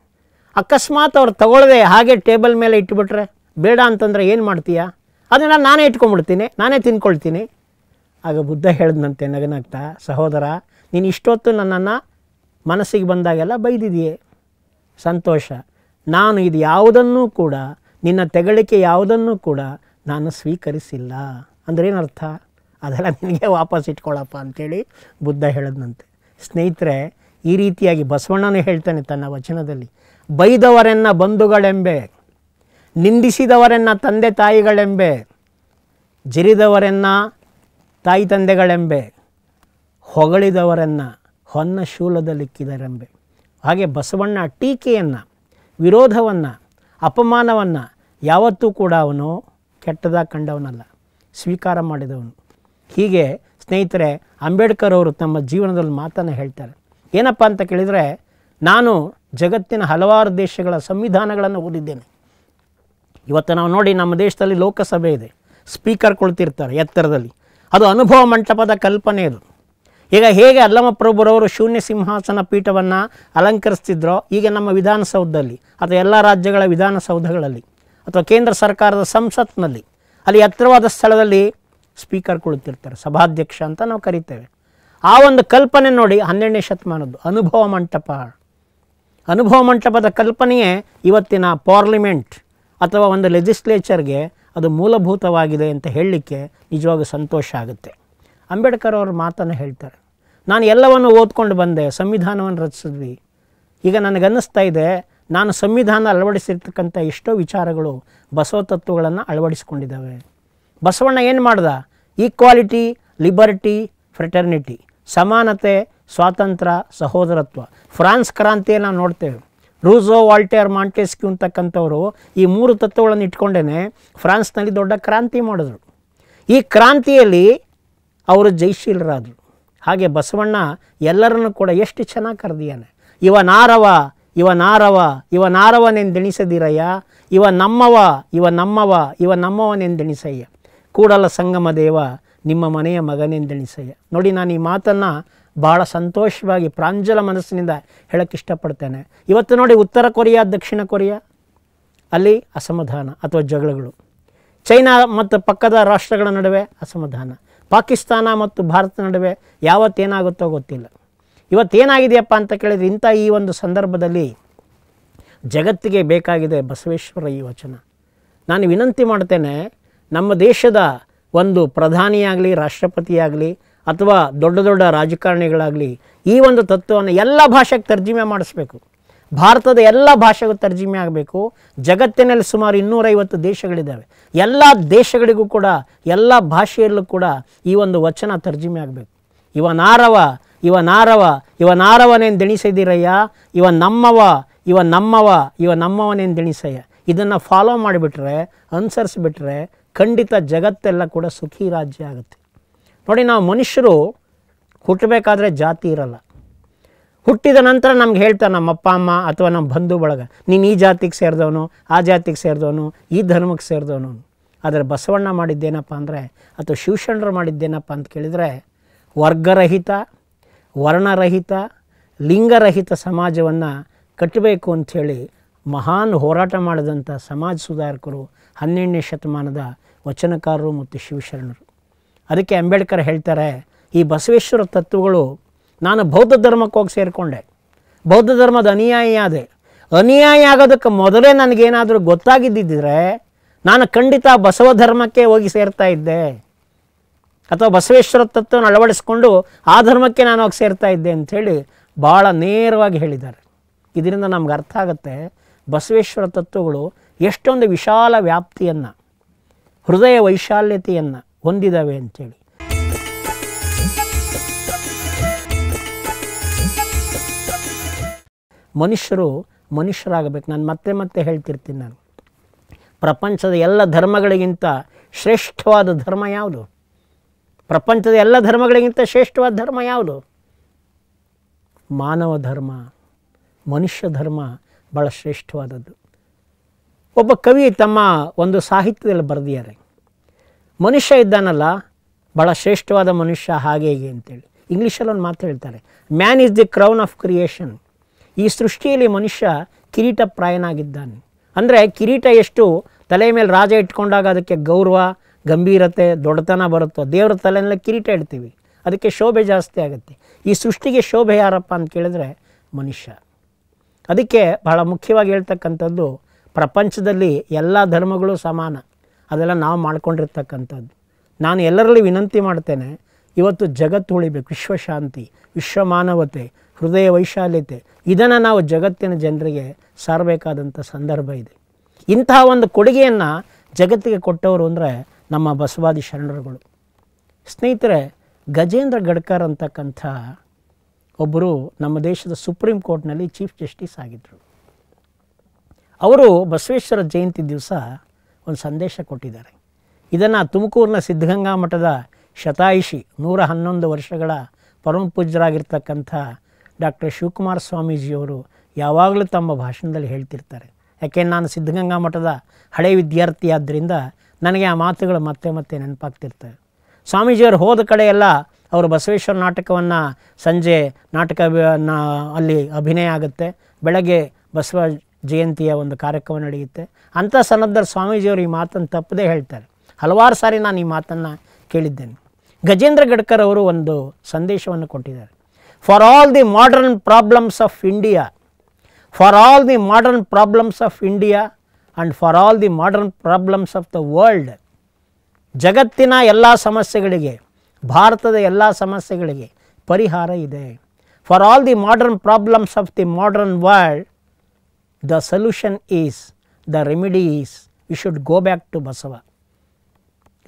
ಅಕಸ್ಮಾತ್ ಅವ್ರು ತಗೊಳ್ಳದೆ ಹಾಗೆ ಟೇಬಲ್ ಮೇಲೆ ಇಟ್ಬಿಟ್ರೆ ಬೇಡ ಅಂತಂದರೆ ಏನು ಮಾಡ್ತೀಯಾ ಅದನ್ನು ನಾನೇ ಇಟ್ಕೊಂಡ್ಬಿಡ್ತೀನಿ ನಾನೇ ತಿನ್ಕೊಳ್ತೀನಿ ಆಗ ಬುದ್ಧ ಹೇಳಿದಂತೆ ನಗನಾಗ್ತಾ ಸಹೋದರ ನೀನು ಇಷ್ಟೊತ್ತು ನನ್ನನ್ನು ಮನಸ್ಸಿಗೆ ಬಂದಾಗೆಲ್ಲ ಬೈದಿದೆಯೇ ಸಂತೋಷ ನಾನು ಇದು ಯಾವುದನ್ನೂ ಕೂಡ ನಿನ್ನ ತೆಗಳಿಕೆ ಯಾವುದನ್ನೂ ಕೂಡ ನಾನು ಸ್ವೀಕರಿಸಿಲ್ಲ ಅಂದ್ರೇನರ್ಥ ಅದೆಲ್ಲ ನಿನಗೆ ವಾಪಸ್ ಇಟ್ಕೊಳ್ಳಪ್ಪ ಅಂಥೇಳಿ ಬುದ್ಧ ಹೇಳಿದ್ನಂತೆ ಸ್ನೇಹಿತರೆ ಈ ರೀತಿಯಾಗಿ ಬಸವಣ್ಣನೇ ಹೇಳ್ತಾನೆ ತನ್ನ ವಚನದಲ್ಲಿ ಬೈದವರೆನ್ನ ಬಂಧುಗಳೆಂಬೆ ನಿಂದಿಸಿದವರೆನ್ನ ತಂದೆ ತಾಯಿಗಳೆಂಬೆ ಜಿರಿದವರನ್ನ ತಾಯಿ ತಂದೆಗಳೆಂಬೆ ಹೊಗಳಿದವರನ್ನು ಹೊನ್ನ ಶೂಲದಲ್ಲಿಕ್ಕಿದರೆಂಬೆ ಹಾಗೆ ಬಸವಣ್ಣ ಟೀಕೆಯನ್ನು ವಿರೋಧವನ್ನು ಅಪಮಾನವನ್ನು ಯಾವತ್ತೂ ಕೂಡ ಅವನು ಕೆಟ್ಟದ ಕಂಡವನಲ್ಲ ಸ್ವೀಕಾರ ಮಾಡಿದವನು ಹೀಗೆ ಸ್ನೇಹಿತರೆ ಅಂಬೇಡ್ಕರ್ ಅವರು ತಮ್ಮ ಜೀವನದಲ್ಲಿ ಮಾತನ್ನು ಹೇಳ್ತಾರೆ ಏನಪ್ಪ ಅಂತ ಕೇಳಿದರೆ ನಾನು ಜಗತ್ತಿನ ಹಲವಾರು ದೇಶಗಳ ಸಂವಿಧಾನಗಳನ್ನು ಓದಿದ್ದೇನೆ ಇವತ್ತು ನಾವು ನೋಡಿ ನಮ್ಮ ದೇಶದಲ್ಲಿ ಲೋಕಸಭೆ ಇದೆ ಸ್ಪೀಕರ್ ಕೊಳ್ತಿರ್ತಾರೆ ಎತ್ತರದಲ್ಲಿ ಅದು ಅನುಭವ ಮಂಟಪದ ಕಲ್ಪನೆ ಅದು ಈಗ ಹೇಗೆ ಅಲ್ಲಮ ಪ್ರಭುರವರು ಶೂನ್ಯ ಸಿಂಹಾಸನ ಪೀಠವನ್ನು ಅಲಂಕರಿಸ್ತಿದ್ರೋ ಈಗ ನಮ್ಮ ವಿಧಾನಸೌಧದಲ್ಲಿ ಅಥವಾ ಎಲ್ಲ ರಾಜ್ಯಗಳ ವಿಧಾನಸೌಧಗಳಲ್ಲಿ ಅಥವಾ ಕೇಂದ್ರ ಸರ್ಕಾರದ ಸಂಸತ್ನಲ್ಲಿ ಅಲ್ಲಿ ಎತ್ತರವಾದ ಸ್ಥಳದಲ್ಲಿ ಸ್ಪೀಕರ್ ಕುಳಿತಿರ್ತಾರೆ ಸಭಾಧ್ಯಕ್ಷ ಅಂತ ನಾವು ಕರಿತೇವೆ ಆ ಒಂದು ಕಲ್ಪನೆ ನೋಡಿ ಹನ್ನೆರಡನೇ ಶತಮಾನದ್ದು ಅನುಭವ ಮಂಟಪ ಅನುಭವ ಮಂಟಪದ ಕಲ್ಪನೆಯೇ ಇವತ್ತಿನ ಪಾರ್ಲಿಮೆಂಟ್ ಅಥವಾ ಒಂದು ಲೆಜಿಸ್ಲೇಚರ್ಗೆ ಅದು ಮೂಲಭೂತವಾಗಿದೆ ಅಂತ ಹೇಳಲಿಕ್ಕೆ ನಿಜವಾಗೂ ಸಂತೋಷ ಆಗುತ್ತೆ ಅಂಬೇಡ್ಕರ್ ಅವ್ರ ಮಾತನ್ನು ಹೇಳ್ತಾರೆ ನಾನು ಎಲ್ಲವನ್ನು ಓದ್ಕೊಂಡು ಬಂದೆ ಸಂವಿಧಾನವನ್ನು ರಚಿಸಿದ್ವಿ ಈಗ ನನಗನ್ನಿಸ್ತಾ ಇದೆ ನಾನು ಸಂವಿಧಾನ ಅಳವಡಿಸಿರ್ತಕ್ಕಂಥ ಎಷ್ಟೋ ವಿಚಾರಗಳು ಬಸವ ತತ್ವಗಳನ್ನು ಅಳವಡಿಸ್ಕೊಂಡಿದ್ದಾವೆ ಬಸವಣ್ಣ ಏನು ಮಾಡ್ದ ಈಕ್ವಾಲಿಟಿ ಲಿಬರ್ಟಿ ಫ್ರೆಟರ್ನಿಟಿ ಸಮಾನತೆ ಸ್ವಾತಂತ್ರ್ಯ ಸಹೋದರತ್ವ ಫ್ರಾನ್ಸ್ ಕ್ರಾಂತಿಯನ್ನು ನಾವು ನೋಡ್ತೇವೆ ರೂಸೋ ವಾಲ್ಟೇರ್ ಮಾಂಟೇಸ್ಕಿ ಅಂತಕ್ಕಂಥವರು ಈ ಮೂರು ತತ್ವಗಳನ್ನು ಇಟ್ಕೊಂಡೇ ಫ್ರಾನ್ಸ್ನಲ್ಲಿ ದೊಡ್ಡ ಕ್ರಾಂತಿ ಮಾಡಿದ್ರು ಈ ಕ್ರಾಂತಿಯಲ್ಲಿ ಅವರು ಜೈಶೀಲರಾದರು ಹಾಗೆ ಬಸವಣ್ಣ ಎಲ್ಲರನ್ನು ಕೂಡ ಎಷ್ಟು ಚೆನ್ನಾಗಿ ಕರೆದಿಯಾನೆ ಇವ ನಾರವ ಇವ ನಾರವ ಇವ ನಾರವನೆಂದೆಣಿಸದಿರಯ್ಯ ಇವ ನಮ್ಮವ ಇವ ನಮ್ಮವ ಇವ ನಮ್ಮವನೆಂದೆಣಿಸಯ್ಯ ಕೂಡಲ ಸಂಗಮ ದೇವ ನಿಮ್ಮ ಮನೆಯ ಮಗನೆಂದೆಣಿಸಯ್ಯ ನೋಡಿ ನಾನು ಈ ಮಾತನ್ನು ಭಾಳ ಸಂತೋಷವಾಗಿ ಪ್ರಾಂಜಲ ಮನಸ್ಸಿನಿಂದ ಹೇಳಕ್ಕೆ ಇಷ್ಟಪಡ್ತೇನೆ ಇವತ್ತು ನೋಡಿ ಉತ್ತರ ಕೊರಿಯಾ ದಕ್ಷಿಣ ಕೊರಿಯಾ ಅಲ್ಲಿ ಅಸಮಾಧಾನ ಅಥವಾ ಜಗಳಗಳು ಚೈನಾ ಮತ್ತು ಪಕ್ಕದ ರಾಷ್ಟ್ರಗಳ ನಡುವೆ ಅಸಮಾಧಾನ ಪಾಕಿಸ್ತಾನ ಮತ್ತು ಭಾರತ ನಡುವೆ ಯಾವತ್ತೇನಾಗುತ್ತೋ ಗೊತ್ತಿಲ್ಲ ಇವತ್ತೇನಾಗಿದೆಯಪ್ಪ ಅಂತ ಕೇಳಿದರೆ ಇಂಥ ಈ ಒಂದು ಸಂದರ್ಭದಲ್ಲಿ ಜಗತ್ತಿಗೆ ಬೇಕಾಗಿದೆ ಬಸವೇಶ್ವರ ಈ ವಚನ ನಾನು ವಿನಂತಿ ಮಾಡ್ತೇನೆ ನಮ್ಮ ದೇಶದ ಒಂದು ಪ್ರಧಾನಿಯಾಗಲಿ ರಾಷ್ಟ್ರಪತಿಯಾಗಲಿ ಅಥವಾ ದೊಡ್ಡ ದೊಡ್ಡ ರಾಜಕಾರಣಿಗಳಾಗಲಿ ಈ ಒಂದು ತತ್ವವನ್ನು ಎಲ್ಲ ಭಾಷೆಗೆ ತರ್ಜಿಮೆ ಮಾಡಿಸ್ಬೇಕು ಭಾರತದ ಎಲ್ಲ ಭಾಷೆಗೂ ತರ್ಜಿಮೆ ಆಗಬೇಕು ಜಗತ್ತಿನಲ್ಲಿ ಸುಮಾರು ಇನ್ನೂರೈವತ್ತು ದೇಶಗಳಿದ್ದಾವೆ ಎಲ್ಲ ದೇಶಗಳಿಗೂ ಕೂಡ ಎಲ್ಲ ಭಾಷೆಯಲ್ಲೂ ಕೂಡ ಈ ಒಂದು ವಚನ ತರ್ಜಿಮೆ ಆಗಬೇಕು ಇವನಾರವ ಇವನಾರವ ಇವ ನಾರವ ಇವ ನಮ್ಮವ ಇವ ನಮ್ಮವ ಇವ ನಮ್ಮವನೇನು ದೆಣಿಸಯ್ಯ ಇದನ್ನು ಫಾಲೋ ಮಾಡಿಬಿಟ್ರೆ ಅನುಸರಿಸ್ಬಿಟ್ರೆ ಖಂಡಿತ ಜಗತ್ತೆಲ್ಲ ಕೂಡ ಸುಖಿ ರಾಜ್ಯ ಆಗುತ್ತೆ ನೋಡಿ ನಾವು ಮನುಷ್ಯರು ಹುಟ್ಟಬೇಕಾದ್ರೆ ಜಾತಿ ಇರಲ್ಲ ಹುಟ್ಟಿದ ನಂತರ ನಮ್ಗೆ ಹೇಳ್ತಾ ನಮ್ಮ ಅಪ್ಪ ಅಮ್ಮ ಅಥವಾ ನಮ್ಮ ಬಂಧು ಬಳಗ ನೀನು ಈ ಜಾತಿಗೆ ಸೇರಿದವನು ಆ ಜಾತಿಗೆ ಸೇರಿದವನು ಈ ಧರ್ಮಕ್ಕೆ ಸೇರಿದವನು ಆದರೆ ಬಸವಣ್ಣ ಮಾಡಿದ್ದೇನಪ್ಪ ಅಂದರೆ ಅಥವಾ ಶಿವಶರಣರು ಮಾಡಿದ್ದೇನಪ್ಪ ಅಂತ ಕೇಳಿದರೆ ವರ್ಗರಹಿತ ವರ್ಣರಹಿತ ಲಿಂಗರಹಿತ ಸಮಾಜವನ್ನು ಕಟ್ಟಬೇಕು ಅಂಥೇಳಿ ಮಹಾನ್ ಹೋರಾಟ ಮಾಡಿದಂಥ ಸಮಾಜ ಸುಧಾರಕರು ಹನ್ನೆರಡನೇ ಶತಮಾನದ ವಚನಕಾರರು ಮತ್ತು ಶಿವಶರಣರು ಅದಕ್ಕೆ ಅಂಬೇಡ್ಕರ್ ಹೇಳ್ತಾರೆ ಈ ಬಸವೇಶ್ವರ ತತ್ವಗಳು ನಾನು ಬೌದ್ಧ ಧರ್ಮಕ್ಕೆ ಹೋಗಿ ಸೇರಿಕೊಂಡೆ ಬೌದ್ಧ ಧರ್ಮದ ಅನುಯಾಯಿ ಆದೆ ಅನುಯಾಯಿ ಆಗೋದಕ್ಕೆ ಮೊದಲೇ ನನಗೇನಾದರೂ ಗೊತ್ತಾಗಿದ್ದಿದ್ದರೆ ನಾನು ಖಂಡಿತ ಬಸವ ಧರ್ಮಕ್ಕೆ ಹೋಗಿ ಸೇರ್ತಾ ಇದ್ದೆ ಅಥವಾ ಬಸವೇಶ್ವರ ತತ್ವನ ಅಳವಡಿಸ್ಕೊಂಡು ಆ ಧರ್ಮಕ್ಕೆ ನಾನು ಹೋಗಿ ಸೇರ್ತಾ ಇದ್ದೆ ಅಂಥೇಳಿ ಭಾಳ ನೇರವಾಗಿ ಹೇಳಿದ್ದಾರೆ ಇದರಿಂದ ನಮ್ಗೆ ಅರ್ಥ ಆಗುತ್ತೆ ಬಸವೇಶ್ವರ ತತ್ವಗಳು ಎಷ್ಟೊಂದು ವಿಶಾಲ ವ್ಯಾಪ್ತಿಯನ್ನು ಹೃದಯ ವೈಶಾಲ್ಯತೆಯನ್ನು ಹೊಂದಿದ್ದಾವೆ ಅಂಥೇಳಿ ಮನುಷ್ಯರು ಮನುಷ್ಯರಾಗಬೇಕು ನಾನು ಮತ್ತೆ ಮತ್ತೆ ಹೇಳ್ತಿರ್ತೀನಿ ನಾನು ಪ್ರಪಂಚದ ಎಲ್ಲ ಧರ್ಮಗಳಿಗಿಂತ ಶ್ರೇಷ್ಠವಾದ ಧರ್ಮ ಯಾವುದು ಪ್ರಪಂಚದ ಎಲ್ಲ ಧರ್ಮಗಳಿಗಿಂತ ಶ್ರೇಷ್ಠವಾದ ಧರ್ಮ ಯಾವುದು ಮಾನವ ಧರ್ಮ ಮನುಷ್ಯ ಧರ್ಮ ಭಾಳ ಶ್ರೇಷ್ಠವಾದದ್ದು ಒಬ್ಬ ಕವಿ ತಮ್ಮ ಒಂದು ಸಾಹಿತ್ಯದಲ್ಲಿ ಬರೆದಿದ್ದಾರೆ ಮನುಷ್ಯ ಇದ್ದಾನಲ್ಲ ಭಾಳ ಶ್ರೇಷ್ಠವಾದ ಮನುಷ್ಯ ಹಾಗೆ ಹೇಗೆ ಅಂತೇಳಿ ಇಂಗ್ಲೀಷಲ್ಲಿ ಒಂದು ಮಾತು ಹೇಳ್ತಾರೆ man is the crown of creation ಈ ಸೃಷ್ಟಿಯಲ್ಲಿ ಮನುಷ್ಯ ಕಿರೀಟ ಪ್ರಾಯನಾಗಿದ್ದಾನೆ ಅಂದರೆ ಕಿರೀಟ ಎಷ್ಟು ತಲೆ ಮೇಲೆ ರಾಜ ಇಟ್ಕೊಂಡಾಗ ಅದಕ್ಕೆ ಗೌರವ ಗಂಭೀರತೆ ದೊಡ್ಡತನ ಬರುತ್ತೋ ದೇವರ ತಲೆ ಕಿರೀಟ ಇಡ್ತೀವಿ ಅದಕ್ಕೆ ಶೋಭೆ ಜಾಸ್ತಿ ಆಗುತ್ತೆ ಈ ಸೃಷ್ಟಿಗೆ ಶೋಭೆ ಯಾರಪ್ಪ ಅಂತ ಕೇಳಿದ್ರೆ ಮನುಷ್ಯ ಅದಕ್ಕೆ ಬಹಳ ಮುಖ್ಯವಾಗಿ ಹೇಳ್ತಕ್ಕಂಥದ್ದು ಪ್ರಪಂಚದಲ್ಲಿ ಎಲ್ಲ ಧರ್ಮಗಳು ಸಮಾನ ಅದೆಲ್ಲ ನಾವು ಮಾಡ್ಕೊಂಡಿರ್ತಕ್ಕಂಥದ್ದು ನಾನು ಎಲ್ಲರಲ್ಲಿ ವಿನಂತಿ ಮಾಡ್ತೇನೆ ಇವತ್ತು ಜಗತ್ತು ಉಳಿಬೇಕು ವಿಶ್ವಶಾಂತಿ ವಿಶ್ವ ಮಾನವತೆ ಹೃದಯ ವೈಶಾಲ್ಯತೆ ಇದನ್ನು ನಾವು ಜಗತ್ತಿನ ಜನರಿಗೆ ಸಾರಬೇಕಾದಂಥ ಸಂದರ್ಭ ಇದೆ ಇಂತಹ ಒಂದು ಕೊಡುಗೆಯನ್ನು ಜಗತ್ತಿಗೆ ಕೊಟ್ಟವರು ಅಂದರೆ ನಮ್ಮ ಬಸವಾದಿ ಶರಣರುಗಳು ಸ್ನೇಹಿತರೆ ಗಜೇಂದ್ರ ಗಡ್ಕರ್ ಅಂತಕ್ಕಂಥ ಒಬ್ಬರು ನಮ್ಮ ದೇಶದ ಸುಪ್ರೀಂ ಕೋರ್ಟ್ನಲ್ಲಿ ಚೀಫ್ ಜಸ್ಟಿಸ್ ಆಗಿದ್ದರು ಅವರು ಬಸವೇಶ್ವರ ಜಯಂತಿ ದಿವಸ ಒಂದು ಸಂದೇಶ ಕೊಟ್ಟಿದ್ದಾರೆ ಇದನ್ನು ತುಮಕೂರಿನ ಸಿದ್ಧಗಂಗಾ ಮಠದ ಶತಾಯಿಷಿ ನೂರ ಹನ್ನೊಂದು ವರ್ಷಗಳ ಪರಮ ಪೂಜ್ಯರಾಗಿರ್ತಕ್ಕಂಥ ಡಾಕ್ಟರ್ ಶಿವಕುಮಾರ ಸ್ವಾಮೀಜಿಯವರು ಯಾವಾಗಲೂ ತಮ್ಮ ಭಾಷಣದಲ್ಲಿ ಹೇಳ್ತಿರ್ತಾರೆ ಯಾಕೆ ನಾನು ಸಿದ್ಧಗಂಗಾ ಮಠದ ಹಳೆ ವಿದ್ಯಾರ್ಥಿ ಆದ್ದರಿಂದ ನನಗೆ ಆ ಮಾತುಗಳು ಮತ್ತೆ ಮತ್ತೆ ನೆನಪಾಗ್ತಿರ್ತವೆ ಸ್ವಾಮೀಜಿಯವರು ಹೋದ ಕಡೆಯೆಲ್ಲ ಅವರು ಬಸವೇಶ್ವರ ನಾಟಕವನ್ನು ಸಂಜೆ ನಾಟಕ ಅಲ್ಲಿ ಅಭಿನಯ ಆಗುತ್ತೆ ಬೆಳಗ್ಗೆ ಬಸವ ಜಯಂತಿಯ ಒಂದು ಕಾರ್ಯಕ್ರಮ ನಡೆಯುತ್ತೆ ಅಂಥ ಸಂದರ್ಭದಲ್ಲಿ ಸ್ವಾಮೀಜಿಯವರು ಈ ಮಾತನ್ನು ತಪ್ಪದೇ ಹೇಳ್ತಾರೆ ಹಲವಾರು ಸಾರಿ ನಾನು ಈ ಮಾತನ್ನು ಕೇಳಿದ್ದೇನೆ ಗಜೇಂದ್ರ ಗಡ್ಕರ್ ಅವರು ಒಂದು ಸಂದೇಶವನ್ನು ಕೊಟ್ಟಿದ್ದಾರೆ for all the modern problems of India for all the modern problems of India and for all the modern problems of the world ಜಗತ್ತಿನ ಎಲ್ಲ ಸಮಸ್ಯೆಗಳಿಗೆ ಭಾರತದ ಎಲ್ಲ ಸಮಸ್ಯೆಗಳಿಗೆ ಪರಿಹಾರ ಇದೆ for all the modern problems of the modern world the solution is the remedy is we should go back to Basava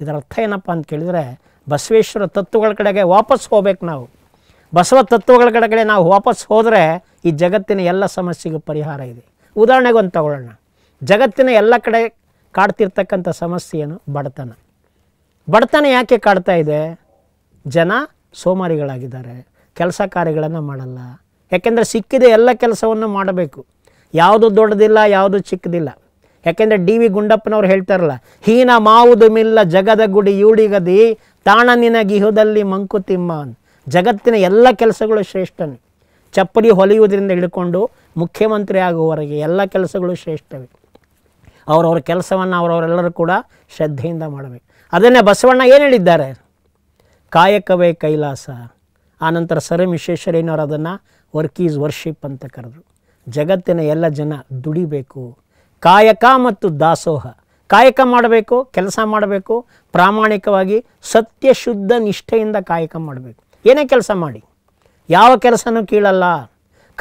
ಇದರ ಅರ್ಥ ಏನಪ್ಪ ಅಂತ ಕೇಳಿದರೆ ಬಸವೇಶ್ವರ ತತ್ವಗಳ ಕಡೆಗೆ ವಾಪಸ್ ಹೋಗ್ಬೇಕು ನಾವು ಬಸವ ತತ್ವಗಳ ಕಡೆಗಡೆ ನಾವು ವಾಪಸ್ ಹೋದರೆ ಈ ಜಗತ್ತಿನ ಎಲ್ಲ ಸಮಸ್ಯೆಗೂ ಪರಿಹಾರ ಇದೆ ಉದಾಹರಣೆಗೆ ಒಂದು ತಗೊಳ್ಳೋಣ ಜಗತ್ತಿನ ಎಲ್ಲ ಕಡೆ ಕಾಡ್ತಿರ್ತಕ್ಕಂಥ ಸಮಸ್ಯೆ ಏನು ಬಡತನ ಬಡತನ ಯಾಕೆ ಕಾಡ್ತಾ ಇದೆ ಜನ ಸೋಮಾರಿಗಳಾಗಿದ್ದಾರೆ ಕೆಲಸ ಕಾರ್ಯಗಳನ್ನು ಮಾಡಲ್ಲ ಯಾಕೆಂದರೆ ಸಿಕ್ಕಿದೆ ಎಲ್ಲ ಕೆಲಸವನ್ನು ಮಾಡಬೇಕು ಯಾವುದು ದೊಡ್ಡದಿಲ್ಲ ಯಾವುದು ಚಿಕ್ಕದಿಲ್ಲ ಯಾಕೆಂದರೆ ಡಿ ವಿ ಗುಂಡಪ್ಪನವ್ರು ಹೇಳ್ತಾರಲ್ಲ ಹೀನ ಮಾವುದು ಮಿಲ್ಲ ಜಗದ ಗುಡಿ ಯೂಡಿಗದಿ ತಾಣನಿನ ಗಿಹುದಲ್ಲಿ ಮಂಕುತಿಮ್ಮ ಅಂತ ಜಗತ್ತಿನ ಎಲ್ಲ ಕೆಲಸಗಳು ಶ್ರೇಷ್ಠನೇ ಚಪ್ಪಡಿ ಹೊಲಿಯುವುದರಿಂದ ಹಿಡ್ಕೊಂಡು ಮುಖ್ಯಮಂತ್ರಿ ಆಗುವವರೆಗೆ ಎಲ್ಲ ಕೆಲಸಗಳು ಶ್ರೇಷ್ಠವೇ ಅವರವರ ಕೆಲಸವನ್ನು ಅವರವರೆಲ್ಲರೂ ಕೂಡ ಶ್ರದ್ಧೆಯಿಂದ ಮಾಡಬೇಕು ಅದನ್ನೇ ಬಸವಣ್ಣ ಏನು ಹೇಳಿದ್ದಾರೆ ಕಾಯಕವೇ ಕೈಲಾಸ ಆನಂತರ ಸರ್ ವಿಶ್ವೇಶ್ವರಯ್ಯನವರು ಅದನ್ನು ವರ್ಕ್ ಈಸ್ ವರ್ಷಿಪ್ ಅಂತ ಕರೆದರು ಜಗತ್ತಿನ ಎಲ್ಲ ಜನ ದುಡಿಬೇಕು ಕಾಯಕ ಮತ್ತು ದಾಸೋಹ ಕಾಯಕ ಮಾಡಬೇಕು ಕೆಲಸ ಮಾಡಬೇಕು ಪ್ರಾಮಾಣಿಕವಾಗಿ ಸತ್ಯಶುದ್ಧ ನಿಷ್ಠೆಯಿಂದ ಕಾಯಕ ಮಾಡಬೇಕು ಏನೇ ಕೆಲಸ ಮಾಡಿ ಯಾವ ಕೆಲಸನೂ ಕೀಳಲ್ಲ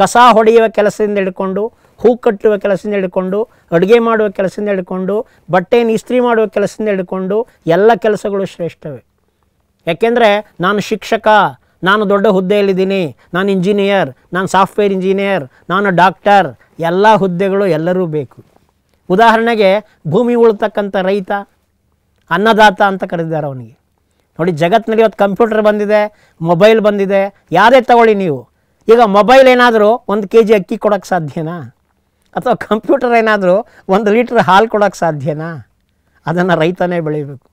ಕಸ ಹೊಡೆಯುವ ಕೆಲಸದಿಂದ ಹಿಡ್ಕೊಂಡು ಹೂ ಕಟ್ಟುವ ಕೆಲಸದಿಂದ ಹಿಡ್ಕೊಂಡು ಅಡುಗೆ ಮಾಡುವ ಕೆಲಸದಿಂದ ಹಿಡ್ಕೊಂಡು ಬಟ್ಟೆಯನ್ನು ಇಸ್ತ್ರಿ ಮಾಡುವ ಕೆಲಸದಿಂದ ಹಿಡ್ಕೊಂಡು ಎಲ್ಲ ಕೆಲಸಗಳು ಶ್ರೇಷ್ಠವೇ ಯಾಕೆಂದರೆ ನಾನು ಶಿಕ್ಷಕ ನಾನು ದೊಡ್ಡ ಹುದ್ದೆಯಲ್ಲಿದ್ದೀನಿ ನಾನು ಇಂಜಿನಿಯರ್ ನಾನು ಸಾಫ್ಟ್ವೇರ್ ಇಂಜಿನಿಯರ್ ನಾನು ಡಾಕ್ಟರ್ ಎಲ್ಲ ಹುದ್ದೆಗಳು ಎಲ್ಲರೂ ಬೇಕು ಉದಾಹರಣೆಗೆ ಭೂಮಿ ಉಳ್ತಕ್ಕಂಥ ರೈತ ಅನ್ನದಾತ ಅಂತ ಕರೆದಿದ್ದಾರೆ ಅವನಿಗೆ ನೋಡಿ ಜಗತ್ತಿನಲ್ಲಿ ಇವತ್ತು ಕಂಪ್ಯೂಟರ್ ಬಂದಿದೆ ಮೊಬೈಲ್ ಬಂದಿದೆ ಯಾರೇ ತಗೊಳ್ಳಿ ನೀವು ಈಗ ಮೊಬೈಲ್ ಏನಾದರೂ ಒಂದು ಕೆ ಜಿ ಅಕ್ಕಿ ಕೊಡೋಕ್ಕೆ ಸಾಧ್ಯನಾ ಅಥವಾ ಕಂಪ್ಯೂಟರ್ ಏನಾದರೂ ಒಂದು ಲೀಟ್ರ್ ಹಾಲು ಕೊಡೋಕ್ಕೆ ಸಾಧ್ಯನಾ ಅದನ್ನು ರೈತನೇ ಬೆಳೀಬೇಕು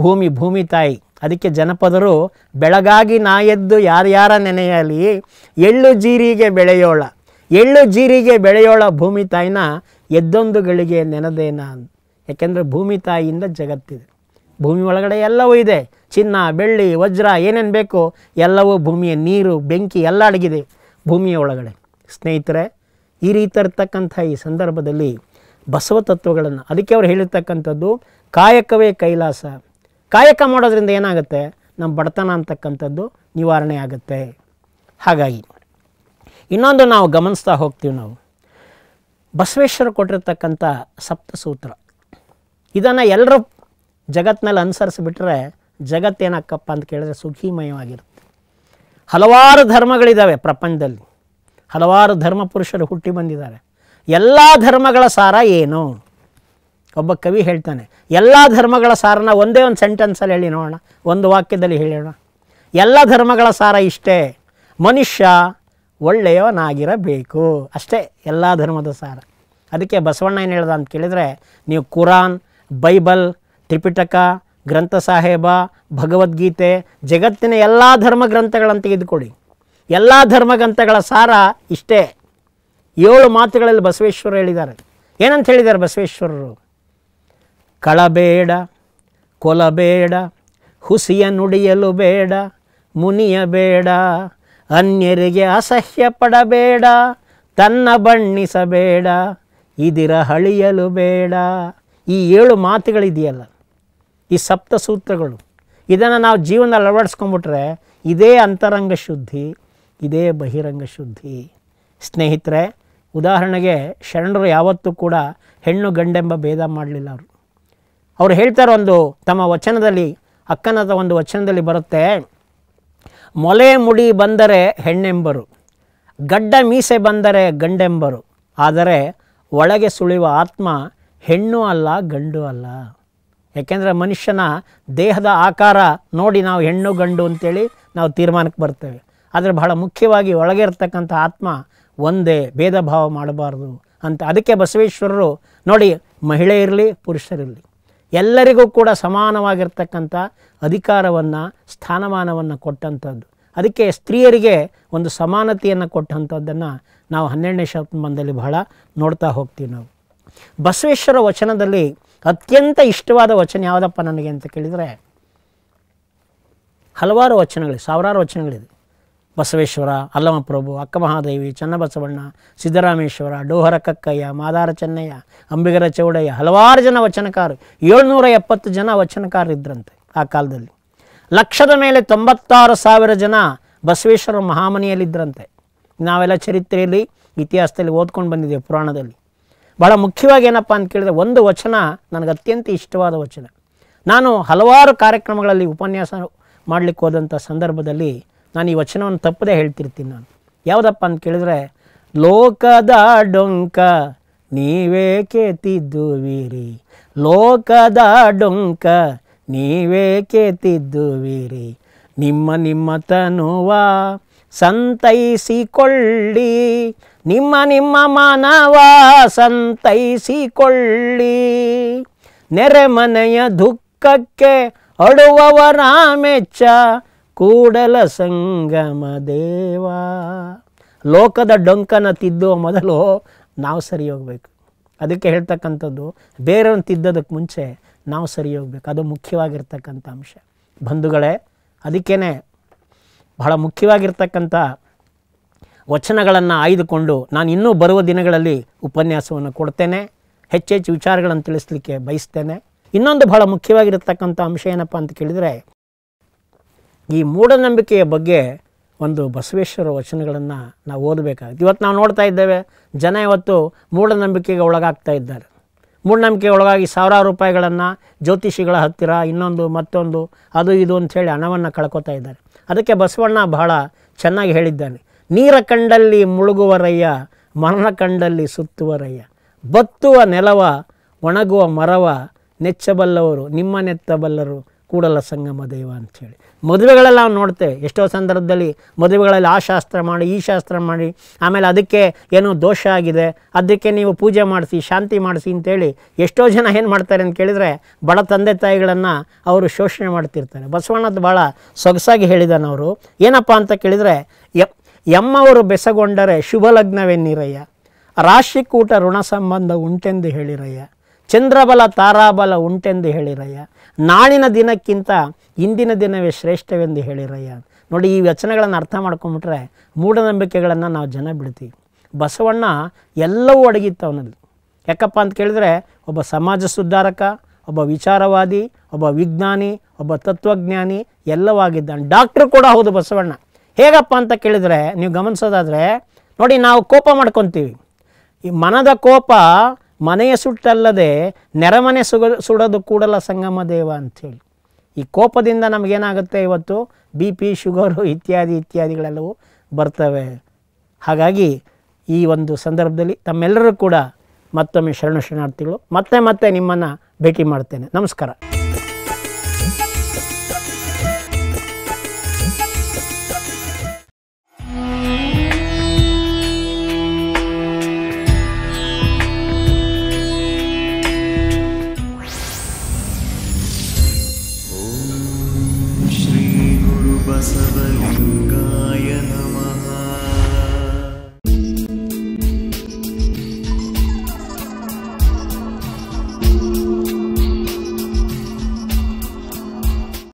ಭೂಮಿ ಭೂಮಿ ತಾಯಿ ಅದಕ್ಕೆ ಜನಪದರು ಬೆಳಗಾಗಿ ನಾ ಎದ್ದು ಯಾರ್ಯಾರ ನೆನೆಯಲಿ ಎಳ್ಳು ಜೀರಿಗೆ ಬೆಳೆಯೋಳ ಎಳ್ಳು ಜೀರಿಗೆ ಬೆಳೆಯೋಳ ಭೂಮಿ ತಾಯಿನ ಎದ್ದೊಂದು ಗಳಿಗೆ ನೆನದೇನ ಯಾಕೆಂದರೆ ಭೂಮಿ ತಾಯಿಯಿಂದ ಜಗತ್ತಿದೆ ಭೂಮಿ ಒಳಗಡೆ ಎಲ್ಲವೂ ಇದೆ ಚಿನ್ನ ಬೆಳ್ಳಿ ವಜ್ರ ಏನೇನು ಬೇಕು ಎಲ್ಲವೂ ಭೂಮಿಯ ನೀರು ಬೆಂಕಿ ಎಲ್ಲ ಅಡಗಿದೆ ಭೂಮಿಯ ಒಳಗಡೆ ಸ್ನೇಹಿತರೆ ಈ ರೀತಿ ಇರ್ತಕ್ಕಂಥ ಈ ಸಂದರ್ಭದಲ್ಲಿ ಬಸವ ತತ್ವಗಳನ್ನು ಅದಕ್ಕೆ ಅವ್ರು ಹೇಳಿರ್ತಕ್ಕಂಥದ್ದು ಕಾಯಕವೇ ಕೈಲಾಸ ಕಾಯಕ ಮಾಡೋದ್ರಿಂದ ಏನಾಗುತ್ತೆ ನಮ್ಮ ಬಡತನ ಅಂತಕ್ಕಂಥದ್ದು ನಿವಾರಣೆ ಆಗುತ್ತೆ ಹಾಗಾಗಿ ಇನ್ನೊಂದು ನಾವು ಗಮನಿಸ್ತಾ ಹೋಗ್ತೀವಿ ನಾವು ಬಸವೇಶ್ವರ ಕೊಟ್ಟಿರ್ತಕ್ಕಂಥ ಸಪ್ತಸೂತ್ರ ಇದನ್ನು ಎಲ್ಲರೂ ಜಗತ್ತಿನಲ್ಲಿ ಅನುಸರಿಸಿಬಿಟ್ರೆ ಜಗತ್ತೇನಕ್ಕಪ್ಪ ಅಂತ ಕೇಳಿದ್ರೆ ಸುಖೀಮಯವಾಗಿರುತ್ತೆ ಹಲವಾರು ಧರ್ಮಗಳಿದ್ದಾವೆ ಪ್ರಪಂಚದಲ್ಲಿ ಹಲವಾರು ಧರ್ಮ ಪುರುಷರು ಹುಟ್ಟಿ ಬಂದಿದ್ದಾರೆ ಎಲ್ಲ ಧರ್ಮಗಳ ಸಾರ ಏನು ಒಬ್ಬ ಕವಿ ಹೇಳ್ತಾನೆ ಎಲ್ಲ ಧರ್ಮಗಳ ಸಾರನ ಒಂದೇ ಒಂದು ಸೆಂಟೆನ್ಸಲ್ಲಿ ಹೇಳಿ ನೋಡೋಣ ಒಂದು ವಾಕ್ಯದಲ್ಲಿ ಹೇಳೋಣ ಎಲ್ಲ ಧರ್ಮಗಳ ಸಾರ ಇಷ್ಟೇ ಮನುಷ್ಯ ಒಳ್ಳೆಯವನಾಗಿರಬೇಕು ಅಷ್ಟೇ ಎಲ್ಲ ಧರ್ಮದ ಸಾರ ಅದಕ್ಕೆ ಬಸವಣ್ಣ ಏನು ಹೇಳ್ದ ಅಂತ ಕೇಳಿದರೆ ನೀವು ಕುರಾನ್ ಬೈಬಲ್ ತ್ರಿಪಿಟಕ ಗ್ರಂಥ ಸಾಹೇಬ ಭಗವದ್ಗೀತೆ ಜಗತ್ತಿನ ಎಲ್ಲ ಧರ್ಮ ಗ್ರಂಥಗಳನ್ನು ತೆಗೆದುಕೊಳ್ಳಿ ಎಲ್ಲ ಧರ್ಮ ಗ್ರಂಥಗಳ ಸಾರ ಇಷ್ಟೇ ಏಳು ಮಾತುಗಳಲ್ಲಿ ಬಸವೇಶ್ವರ ಹೇಳಿದ್ದಾರೆ ಏನಂತ ಹೇಳಿದ್ದಾರೆ ಬಸವೇಶ್ವರರು ಕಳಬೇಡ ಕೊಲಬೇಡ ಹುಸಿಯ ನುಡಿಯಲು ಬೇಡ ಮುನಿಯ ಬೇಡ ಅನ್ಯರಿಗೆ ಅಸಹ್ಯ ಪಡಬೇಡ ತನ್ನ ಬಣ್ಣಿಸಬೇಡ ಇದಿರ ಹಳಿಯಲು ಬೇಡ ಈ ಏಳು ಮಾತುಗಳಿದೆಯಲ್ಲ ಈ ಸಪ್ತ ಸೂತ್ರಗಳು ಇದನ್ನು ನಾವು ಜೀವನದಲ್ಲಿ ಅಳವಡಿಸ್ಕೊಂಡ್ಬಿಟ್ರೆ ಇದೇ ಅಂತರಂಗ ಶುದ್ಧಿ ಇದೇ ಬಹಿರಂಗ ಶುದ್ಧಿ ಸ್ನೇಹಿತರೆ ಉದಾಹರಣೆಗೆ ಶರಣರು ಯಾವತ್ತೂ ಕೂಡ ಹೆಣ್ಣು ಗಂಡೆಂಬ ಭೇದ ಮಾಡಲಿಲ್ಲ ಅವರು ಅವ್ರು ಹೇಳ್ತಾರೆ ಒಂದು ತಮ್ಮ ವಚನದಲ್ಲಿ ಅಕ್ಕನದ ಒಂದು ವಚನದಲ್ಲಿ ಬರುತ್ತೆ ಮೊಲೆ ಮುಡಿ ಬಂದರೆ ಹೆಣ್ಣೆಂಬರು ಗಡ್ಡ ಮೀಸೆ ಬಂದರೆ ಗಂಡೆಂಬರು ಆದರೆ ಒಳಗೆ ಸುಳಿಯುವ ಆತ್ಮ ಹೆಣ್ಣು ಅಲ್ಲ ಗಂಡು ಅಲ್ಲ ಯಾಕೆಂದರೆ ಮನುಷ್ಯನ ದೇಹದ ಆಕಾರ ನೋಡಿ ನಾವು ಹೆಣ್ಣು ಗಂಡು ಅಂತೇಳಿ ನಾವು ತೀರ್ಮಾನಕ್ಕೆ ಬರ್ತೇವೆ ಆದರೆ ಬಹಳ ಮುಖ್ಯವಾಗಿ ಒಳಗೆ ಇರ್ತಕ್ಕಂಥ ಆತ್ಮ ಒಂದೇ ಭೇದ ಭಾವ ಮಾಡಬಾರ್ದು ಅಂತ ಅದಕ್ಕೆ ಬಸವೇಶ್ವರರು ನೋಡಿ ಮಹಿಳೆ ಇರಲಿ ಪುರುಷರಿರಲಿ ಎಲ್ಲರಿಗೂ ಕೂಡ ಸಮಾನವಾಗಿರ್ತಕ್ಕಂಥ ಅಧಿಕಾರವನ್ನು ಸ್ಥಾನಮಾನವನ್ನು ಕೊಟ್ಟಂಥದ್ದು ಅದಕ್ಕೆ ಸ್ತ್ರೀಯರಿಗೆ ಒಂದು ಸಮಾನತೆಯನ್ನು ಕೊಟ್ಟಂಥದ್ದನ್ನು ನಾವು ಹನ್ನೆರಡನೇ ಶತಮಾನದಲ್ಲಿ ಬಹಳ ನೋಡ್ತಾ ಹೋಗ್ತೀವಿ ನಾವು ಬಸವೇಶ್ವರ ವಚನದಲ್ಲಿ ಅತ್ಯಂತ ಇಷ್ಟವಾದ ವಚನ ಯಾವುದಪ್ಪ ನನಗೆ ಅಂತ ಕೇಳಿದರೆ ಹಲವಾರು ವಚನಗಳಿವೆ ಸಾವಿರಾರು ವಚನಗಳಿದೆ ಬಸವೇಶ್ವರ ಅಲ್ಲಮಪ್ರಭು ಅಕ್ಕಮಹಾದೇವಿ ಚನ್ನಬಸವಣ್ಣ ಸಿದ್ದರಾಮೇಶ್ವರ ಡೋಹರ ಕಕ್ಕಯ್ಯ ಮಾದಾರ ಚೆನ್ನಯ್ಯ ಅಂಬಿಗರ ಚೌಡಯ್ಯ ಹಲವಾರು ಜನ ವಚನಕಾರರು ಏಳ್ನೂರ ಎಪ್ಪತ್ತು ಜನ ವಚನಕಾರರಿದ್ದರಂತೆ ಆ ಕಾಲದಲ್ಲಿ ಲಕ್ಷದ ಮೇಲೆ ತೊಂಬತ್ತಾರು ಸಾವಿರ ಜನ ಬಸವೇಶ್ವರ ಮಹಾಮನೆಯಲ್ಲಿದ್ದರಂತೆ ನಾವೆಲ್ಲ ಚರಿತ್ರೆಯಲ್ಲಿ ಇತಿಹಾಸದಲ್ಲಿ ಓದ್ಕೊಂಡು ಬಂದಿದ್ದೇವೆ ಪುರಾಣದಲ್ಲಿ ಭಾಳ ಮುಖ್ಯವಾಗಿ ಏನಪ್ಪ ಅಂತ ಕೇಳಿದ್ರೆ ಒಂದು ವಚನ ನನಗೆ ಅತ್ಯಂತ ಇಷ್ಟವಾದ ವಚನ ನಾನು ಹಲವಾರು ಕಾರ್ಯಕ್ರಮಗಳಲ್ಲಿ ಉಪನ್ಯಾಸ ಮಾಡಲಿಕ್ಕೆ ಹೋದಂಥ ಸಂದರ್ಭದಲ್ಲಿ ನಾನು ಈ ವಚನವನ್ನು ತಪ್ಪದೇ ಹೇಳ್ತಿರ್ತೀನಿ ನಾನು ಯಾವುದಪ್ಪ ಅಂತ ಕೇಳಿದ್ರೆ ಲೋಕದ ಡೊಂಕ ನೀವೇಕೆ ವೀರಿ ಲೋಕದ ಡೊಂಕ ನೀವೇಕೆ ತಿದ್ದುವಿರಿ ನಿಮ್ಮ ನಿಮ್ಮ ತನುವ ಸಂತೈಸಿಕೊಳ್ಳಿ ನಿಮ್ಮ ನಿಮ್ಮ ಮಾನವ ಸಂತೈಸಿಕೊಳ್ಳಿ ನೆರೆಮನೆಯ ದುಃಖಕ್ಕೆ ಅಡುವವರ ಮೆಚ್ಚ ಕೂಡಲ ಸಂಗಮ ದೇವ ಲೋಕದ ಡೊಂಕನ ತಿದ್ದುವ ಮೊದಲು ನಾವು ಸರಿ ಹೋಗ್ಬೇಕು ಅದಕ್ಕೆ ಹೇಳ್ತಕ್ಕಂಥದ್ದು ಬೇರೆಯವ್ರನ್ನ ತಿದ್ದೋದಕ್ಕೆ ಮುಂಚೆ ನಾವು ಸರಿ ಹೋಗ್ಬೇಕು ಅದು ಮುಖ್ಯವಾಗಿರ್ತಕ್ಕಂಥ ಅಂಶ ಬಂಧುಗಳೇ ಅದಕ್ಕೇ ಬಹಳ ಮುಖ್ಯವಾಗಿರ್ತಕ್ಕಂಥ ವಚನಗಳನ್ನು ಆಯ್ದುಕೊಂಡು ನಾನು ಇನ್ನೂ ಬರುವ ದಿನಗಳಲ್ಲಿ ಉಪನ್ಯಾಸವನ್ನು ಕೊಡ್ತೇನೆ ಹೆಚ್ಚೆಚ್ಚು ವಿಚಾರಗಳನ್ನು ತಿಳಿಸ್ಲಿಕ್ಕೆ ಬಯಸ್ತೇನೆ ಇನ್ನೊಂದು ಬಹಳ ಮುಖ್ಯವಾಗಿರತಕ್ಕಂಥ ಅಂಶ ಏನಪ್ಪ ಅಂತ ಕೇಳಿದರೆ ಈ ಮೂಢನಂಬಿಕೆಯ ಬಗ್ಗೆ ಒಂದು ಬಸವೇಶ್ವರ ವಚನಗಳನ್ನು ನಾವು ಓದಬೇಕಾಗುತ್ತೆ ಇವತ್ತು ನಾವು ನೋಡ್ತಾ ಇದ್ದೇವೆ ಜನ ಇವತ್ತು ಮೂಢನಂಬಿಕೆಗೆ ಒಳಗಾಗ್ತಾ ಇದ್ದಾರೆ ಮೂಢನಂಬಿಕೆಗೆ ಒಳಗಾಗಿ ಸಾವಿರಾರು ರೂಪಾಯಿಗಳನ್ನು ಜ್ಯೋತಿಷಿಗಳ ಹತ್ತಿರ ಇನ್ನೊಂದು ಮತ್ತೊಂದು ಅದು ಇದು ಅಂಥೇಳಿ ಹಣವನ್ನು ಕಳ್ಕೊತಾ ಇದ್ದಾರೆ ಅದಕ್ಕೆ ಬಸವಣ್ಣ ಬಹಳ ಚೆನ್ನಾಗಿ ಹೇಳಿದ್ದಾನೆ ನೀರ ಕಂಡಲ್ಲಿ ಮುಳುಗುವರಯ್ಯ ಮರಣ ಕಂಡಲ್ಲಿ ಸುತ್ತುವರಯ್ಯ ಬತ್ತುವ ನೆಲವ ಒಣಗುವ ಮರವ ನೆಚ್ಚಬಲ್ಲವರು ನಿಮ್ಮ ನೆತ್ತಬಲ್ಲರು ಕೂಡಲ ಸಂಗಮ ದೈವ ಅಂಥೇಳಿ ಮದುವೆಗಳೆಲ್ಲ ನಾವು ನೋಡ್ತೇವೆ ಎಷ್ಟೋ ಸಂದರ್ಭದಲ್ಲಿ ಮದುವೆಗಳಲ್ಲಿ ಆ ಶಾಸ್ತ್ರ ಮಾಡಿ ಈ ಶಾಸ್ತ್ರ ಮಾಡಿ ಆಮೇಲೆ ಅದಕ್ಕೆ ಏನೋ ದೋಷ ಆಗಿದೆ ಅದಕ್ಕೆ ನೀವು ಪೂಜೆ ಮಾಡಿಸಿ ಶಾಂತಿ ಮಾಡಿಸಿ ಅಂತೇಳಿ ಎಷ್ಟೋ ಜನ ಏನು ಮಾಡ್ತಾರೆ ಅಂತ ಕೇಳಿದರೆ ಬಡ ತಂದೆ ತಾಯಿಗಳನ್ನು ಅವರು ಶೋಷಣೆ ಮಾಡ್ತಿರ್ತಾರೆ ಬಸವಣ್ಣದ ಭಾಳ ಸೊಗಸಾಗಿ ಅವರು ಏನಪ್ಪ ಅಂತ ಕೇಳಿದರೆ ಎಪ್ ಎಮ್ಮವರು ಬೆಸಗೊಂಡರೆ ಶುಭಲಗ್ನವೆನ್ನಿರಯ್ಯ ರಾಶಿಕೂಟ ಋಣ ಸಂಬಂಧ ಉಂಟೆಂದು ಹೇಳಿರಯ್ಯ ಚಂದ್ರಬಲ ತಾರಾಬಲ ಉಂಟೆಂದು ಹೇಳಿರಯ್ಯ ನಾಳಿನ ದಿನಕ್ಕಿಂತ ಇಂದಿನ ದಿನವೇ ಶ್ರೇಷ್ಠವೆಂದು ಹೇಳಿರಯ್ಯ ನೋಡಿ ಈ ವಚನಗಳನ್ನು ಅರ್ಥ ಮಾಡ್ಕೊಂಬಿಟ್ರೆ ಮೂಢನಂಬಿಕೆಗಳನ್ನು ನಾವು ಜನ ಬಿಡ್ತೀವಿ ಬಸವಣ್ಣ ಎಲ್ಲವೂ ಅಡಗಿತ್ತು ಅವನಲ್ಲಿ ಯಾಕಪ್ಪ ಅಂತ ಕೇಳಿದ್ರೆ ಒಬ್ಬ ಸಮಾಜ ಸುಧಾರಕ ಒಬ್ಬ ವಿಚಾರವಾದಿ ಒಬ್ಬ ವಿಜ್ಞಾನಿ ಒಬ್ಬ ತತ್ವಜ್ಞಾನಿ ಎಲ್ಲವಾಗಿದ್ದಾನೆ ಡಾಕ್ಟ್ರು ಕೂಡ ಹೌದು ಬಸವಣ್ಣ ಹೇಗಪ್ಪ ಅಂತ ಕೇಳಿದರೆ ನೀವು ಗಮನಿಸೋದಾದರೆ ನೋಡಿ ನಾವು ಕೋಪ ಮಾಡ್ಕೊತೀವಿ ಈ ಮನದ ಕೋಪ ಮನೆಯ ಸುಟ್ಟಲ್ಲದೆ ನೆರಮನೆ ಸುಗ ಸುಡೋದು ಕೂಡಲ ಸಂಗಮ ದೇವ ಅಂಥೇಳಿ ಈ ಕೋಪದಿಂದ ನಮಗೇನಾಗುತ್ತೆ ಇವತ್ತು ಬಿ ಪಿ ಶುಗರು ಇತ್ಯಾದಿ ಇತ್ಯಾದಿಗಳೆಲ್ಲವೂ ಬರ್ತವೆ ಹಾಗಾಗಿ ಈ ಒಂದು ಸಂದರ್ಭದಲ್ಲಿ ತಮ್ಮೆಲ್ಲರೂ ಕೂಡ ಮತ್ತೊಮ್ಮೆ ಶರಣ ಶರಣಾರ್ಥಿಗಳು ಮತ್ತೆ ಮತ್ತೆ ನಿಮ್ಮನ್ನು ಭೇಟಿ ಮಾಡ್ತೇನೆ ನಮಸ್ಕಾರ Pennsylvania.